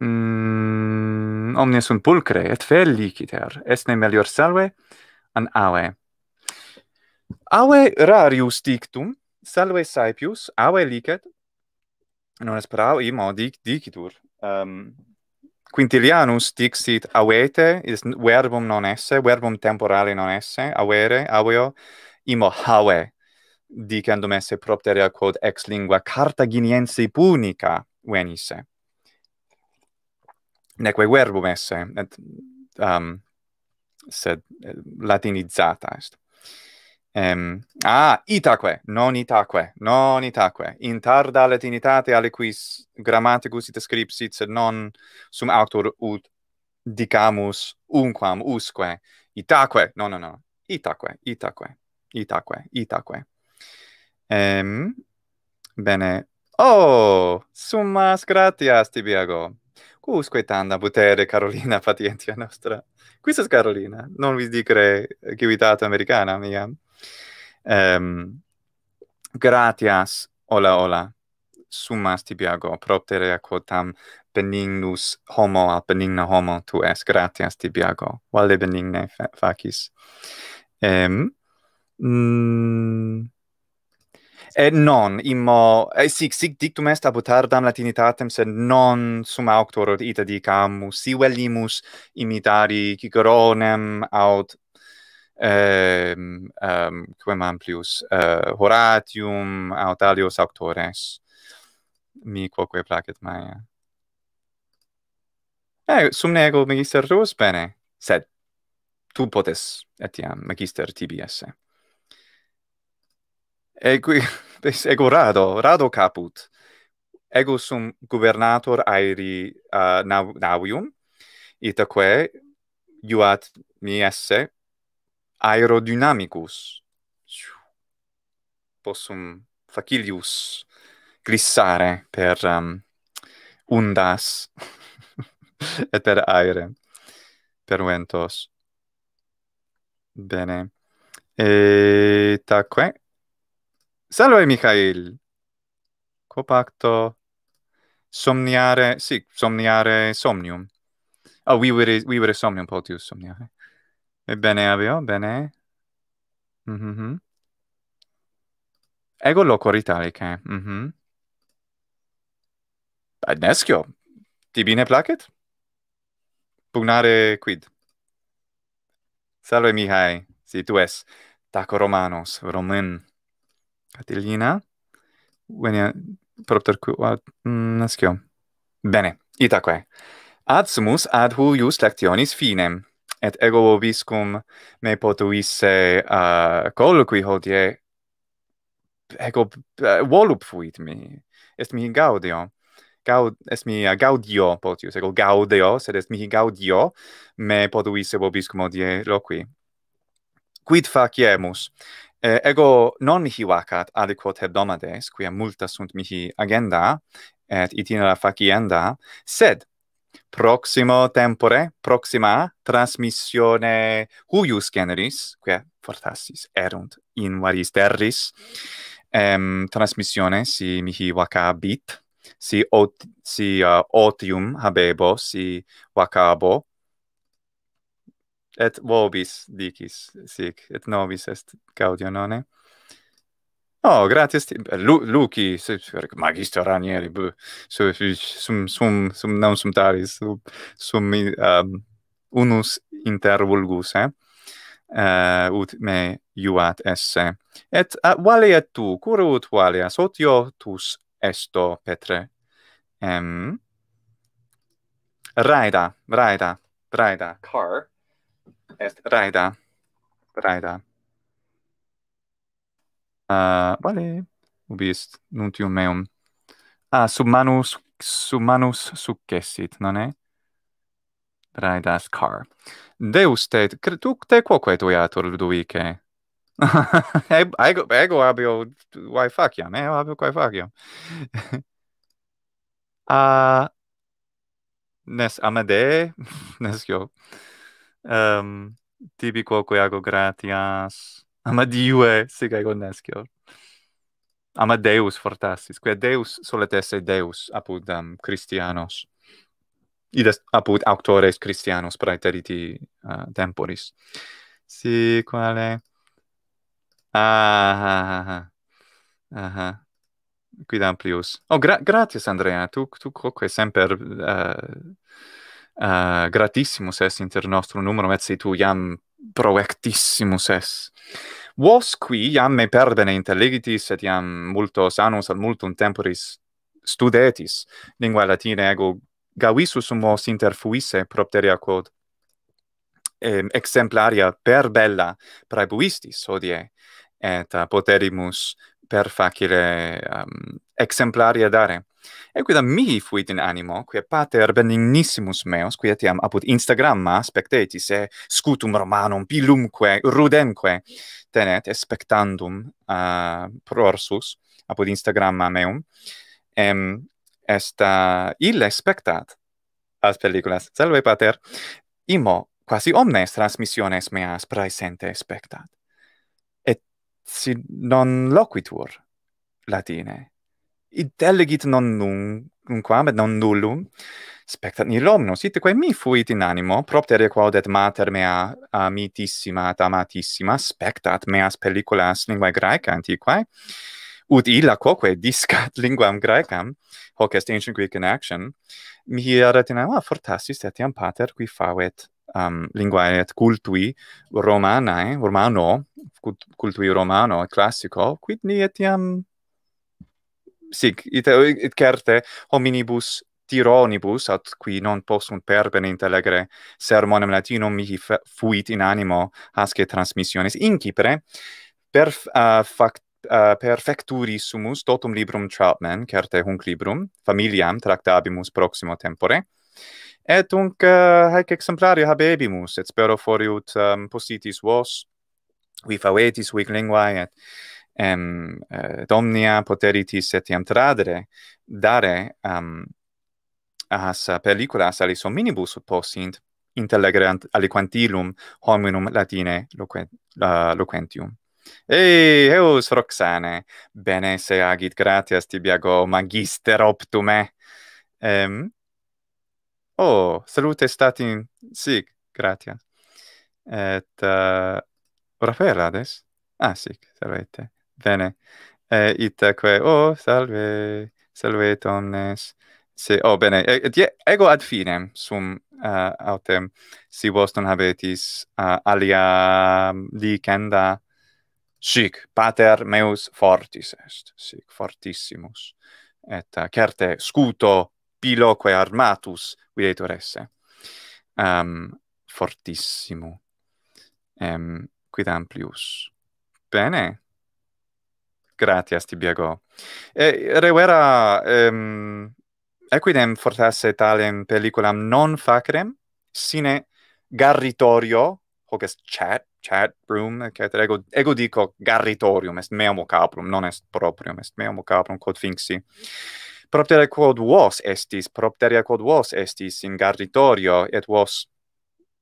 mm, omnes sunt pulcre et feliciter, esne melior salve an ave. Ave rarius dictum, salve saepius, ave licet, non es prao imo dic, dicitur. Um, Quintilianus dixit avete, is verbum non esse, verbum temporale non esse, avere, aveo, imo have, dicendum esse propteria quod ex lingua cartaginiense punica venisse neque verbum esse, et, um, sed eh, latinizata est. Um, ah, itaque, non itaque, non itaque. In tarda latinitate aliquis grammaticus ita scripsit, sed non sum auctor ut dicamus unquam usque. Itaque, no, no, no, itaque, itaque, itaque, itaque. Um, bene. Oh, summas gratias, tibi, Tibiago. Cusque tanda butere Carolina <laughs> patientia nostra. Quis est Carolina? Non vis dicere civitate vitata americana mia. Ehm um, gratias hola hola. Summas tibi ago a quotam benignus homo al benigna homo tu es. Gratias tibi ago. Valde benigne facis. Ehm um, mm, Et eh, non immo et eh, sic sic dictum est ab tardam latinitatem sed non sum auctor ut ita dicamus, si velimus imitari Ciceronem aut ehm ehm quem amplius eh, Horatium aut alios auctores mi quoque placet mai Eh, sum nego magister rospene bene, sed tu potes etiam magister tibi esse. Equi, <laughs> ego rado, rado caput. Ego sum gubernator aeri uh, nav navium, itaque iuat mi esse aerodynamicus. Possum facilius glissare per um, undas <laughs> et per aere, per ventos. Bene. Et taque, Salve Michael! Copacto. somniare, sì, somniare somnium. Ah, oh, vivere vivere somnium potius somniare. Bene, avio, bene. Mhm. Mm Ego loco italica. Mhm. Mm Ti bine placet? Pugnare quid? Salve Michael! si tu es, taco romanos, romen. Catilina. Venia propter quod mm, nascio. Bene, itaque. Ad sumus ad huius lectionis finem, et ego obiscum me potuisse uh, colloqui hodie, ego uh, volup fuit mi, est mihi gaudio. Gaud, est mihi uh, gaudio potius, ego gaudio, sed est mihi gaudio me potuisse obiscum hodie loqui. Quid faciemus? eh, ego non mihi vacat aliquot hebdomades quia multa sunt mihi agenda et itinera facienda sed proximo tempore proxima transmissione huius generis quia fortassis erunt in varis terris em transmissione si mihi vacabit si ot si uh, otium habebo si vacabo et vobis dicis sic et nobis est gaudio oh gratias Lu luci magister ranieri b so sum sum sum non sum taris sum sum um, unus inter vulgus eh uh, ut me iuat esse et uh, valia tu cur ut valia sotio tus esto petre em um, raida raida raida car Est raida. Raida. uh, vale. Ubi est nuntium meum. Ah, sub manus sub manus successit, non è? Raidas car. Deus te, tu te quoque quo tu <laughs> Ego du abio why fuck ya, abio quae faciam. Eh? <laughs> Ah, uh, Nes amade, <laughs> nes jo um, ehm, tibi quoque ago gratias, ama diue sic ego nescio. Ama Deus fortassis, quia Deus solet esse Deus apud um, Christianos, id est apud auctores Christianos praeteriti uh, temporis. Si, quale? Ah, ah, ah, ah. Aha. Ah. Quid amplius? Oh, gra gratias, Andrea, tu, tu quoque semper... Uh, eh, uh, gratissimus est inter nostrum numerum, et si tu iam proectissimus es. Vos qui iam me perbene intelligitis, et iam multos annus al multum temporis studetis, lingua latine ego gavisus um inter fuisse propteria quod em, exemplaria per bella praebuistis odie, et uh, poterimus per facile um, exemplaria dare. Equidam mihi fuit in animo, quia pater benignissimus meus, quia tiam apud Instagramma spectetis, e scutum romanum pilumque, rudemque, tenet, expectandum uh, prorsus apud Instagramma meum, em, est uh, ille spectat as pelliculas. Salve, pater! Imo, quasi omnes transmissiones meas praesente spectat. Et si non loquitur latine, intelligit non nun quam et non nullum spectat ni romnos sit quae mi fuit in animo propter quod et mater mea amitissima et amatissima spectat meas pelliculas linguae graeca antiquae ut illa quoque discat <laughs> linguam graecam hoc est ancient greek in action mihi erat in animo ah, fortassis etiam pater qui favet um, linguae et cultui romanae, romano, cultui romano, classico, quid ni etiam sic ite et carte hominibus tironibus at qui non possunt perpen intelegere sermonem latinum mihi fuit in animo hasque transmissiones in cipre per uh, Uh, sumus totum librum Troutman, certe hunc librum, familiam tractabimus proximo tempore, et hunc uh, hec exemplario habebimus, et spero foriut um, positis vos, vi favetis vic linguae, et em eh, domnia poteritis etiam tradere dare um, as pelliculas alis omnibus possint intellegere aliquantilum hominum latine loquent, uh, loquentium. Ei, eus Roxane, bene se agit gratias tibiago magister optume. Eh? Um, oh, salute statin, sic, gratia. Et, uh, eh, Raffaella, ades? Ah, sic, salvete bene. E itaque, oh, salve, salve tones Se, oh, bene, et, ego ad finem sum uh, autem, si vos non habetis uh, alia licenda, mm, sic, pater meus fortis est, sic, fortissimus, et uh, certe scuto piloque armatus videtur esse. Um, fortissimo. Um, quid amplius. Bene. Bene gratias tibiago. E revera ehm equidem fortasse talem pelliculam non facrem sine garritorio hoc est chat chat room et ego ego dico garritorium est meum caprum non est proprium est meum caprum quod finxi propteria quod vos estis propteria quod vos estis in garritorio et vos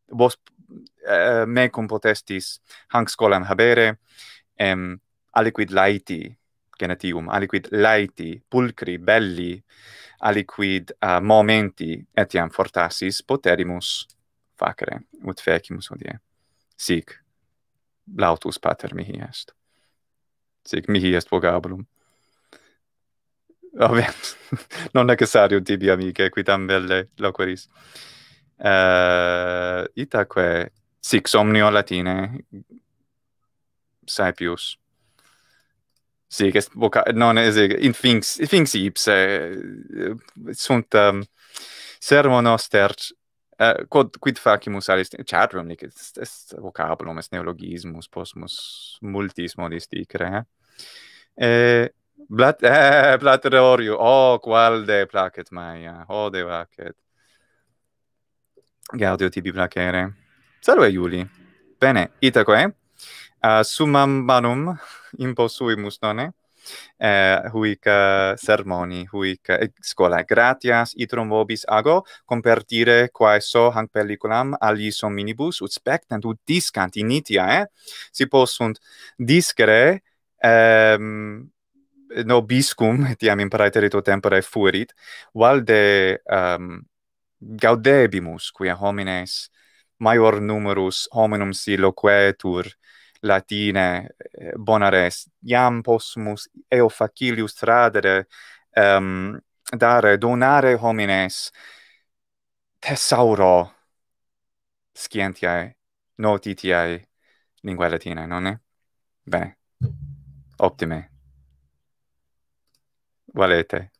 vos me eh, mecum potestis hanc scolam habere em aliquid laeti genetium aliquid laeti pulcri belli aliquid uh, momenti etiam fortassis poterimus facere ut fecimus hodie sic lautus pater mihi est sic mihi est vocabulum Ave, <laughs> non necessario tibi amiche, qui tam belle loqueris. Uh, itaque, sic somnio latine, saepius, sì che voca eh, non è in things things ips sunt um, ehm, servono uh, eh, quod quid facimus alis chatrum nic est, est vocabulum est neologismus posmus multis modis dicere eh? <laughs> eh blat eh, platerorio oh qual de placet maia oh de vacet gaudio tibi placere salve iuli bene itaque eh? uh, sumam banum imposuimus nonne eh huic eh, sermoni huic eh, scola gratias itrum vobis ago compartire quae so hanc pelliculam alis omnibus ut spectant ut discant initia eh si possunt discere ehm nobiscum etiam <laughs> in praeterito tempore fuerit valde um, gaudebimus quia homines maior numerus hominum si loquetur latine eh, bonares iam possumus eo facilius tradere um, dare donare homines tesauro scientiae notitiae lingua latina, non è? Bene. Optime. Valete.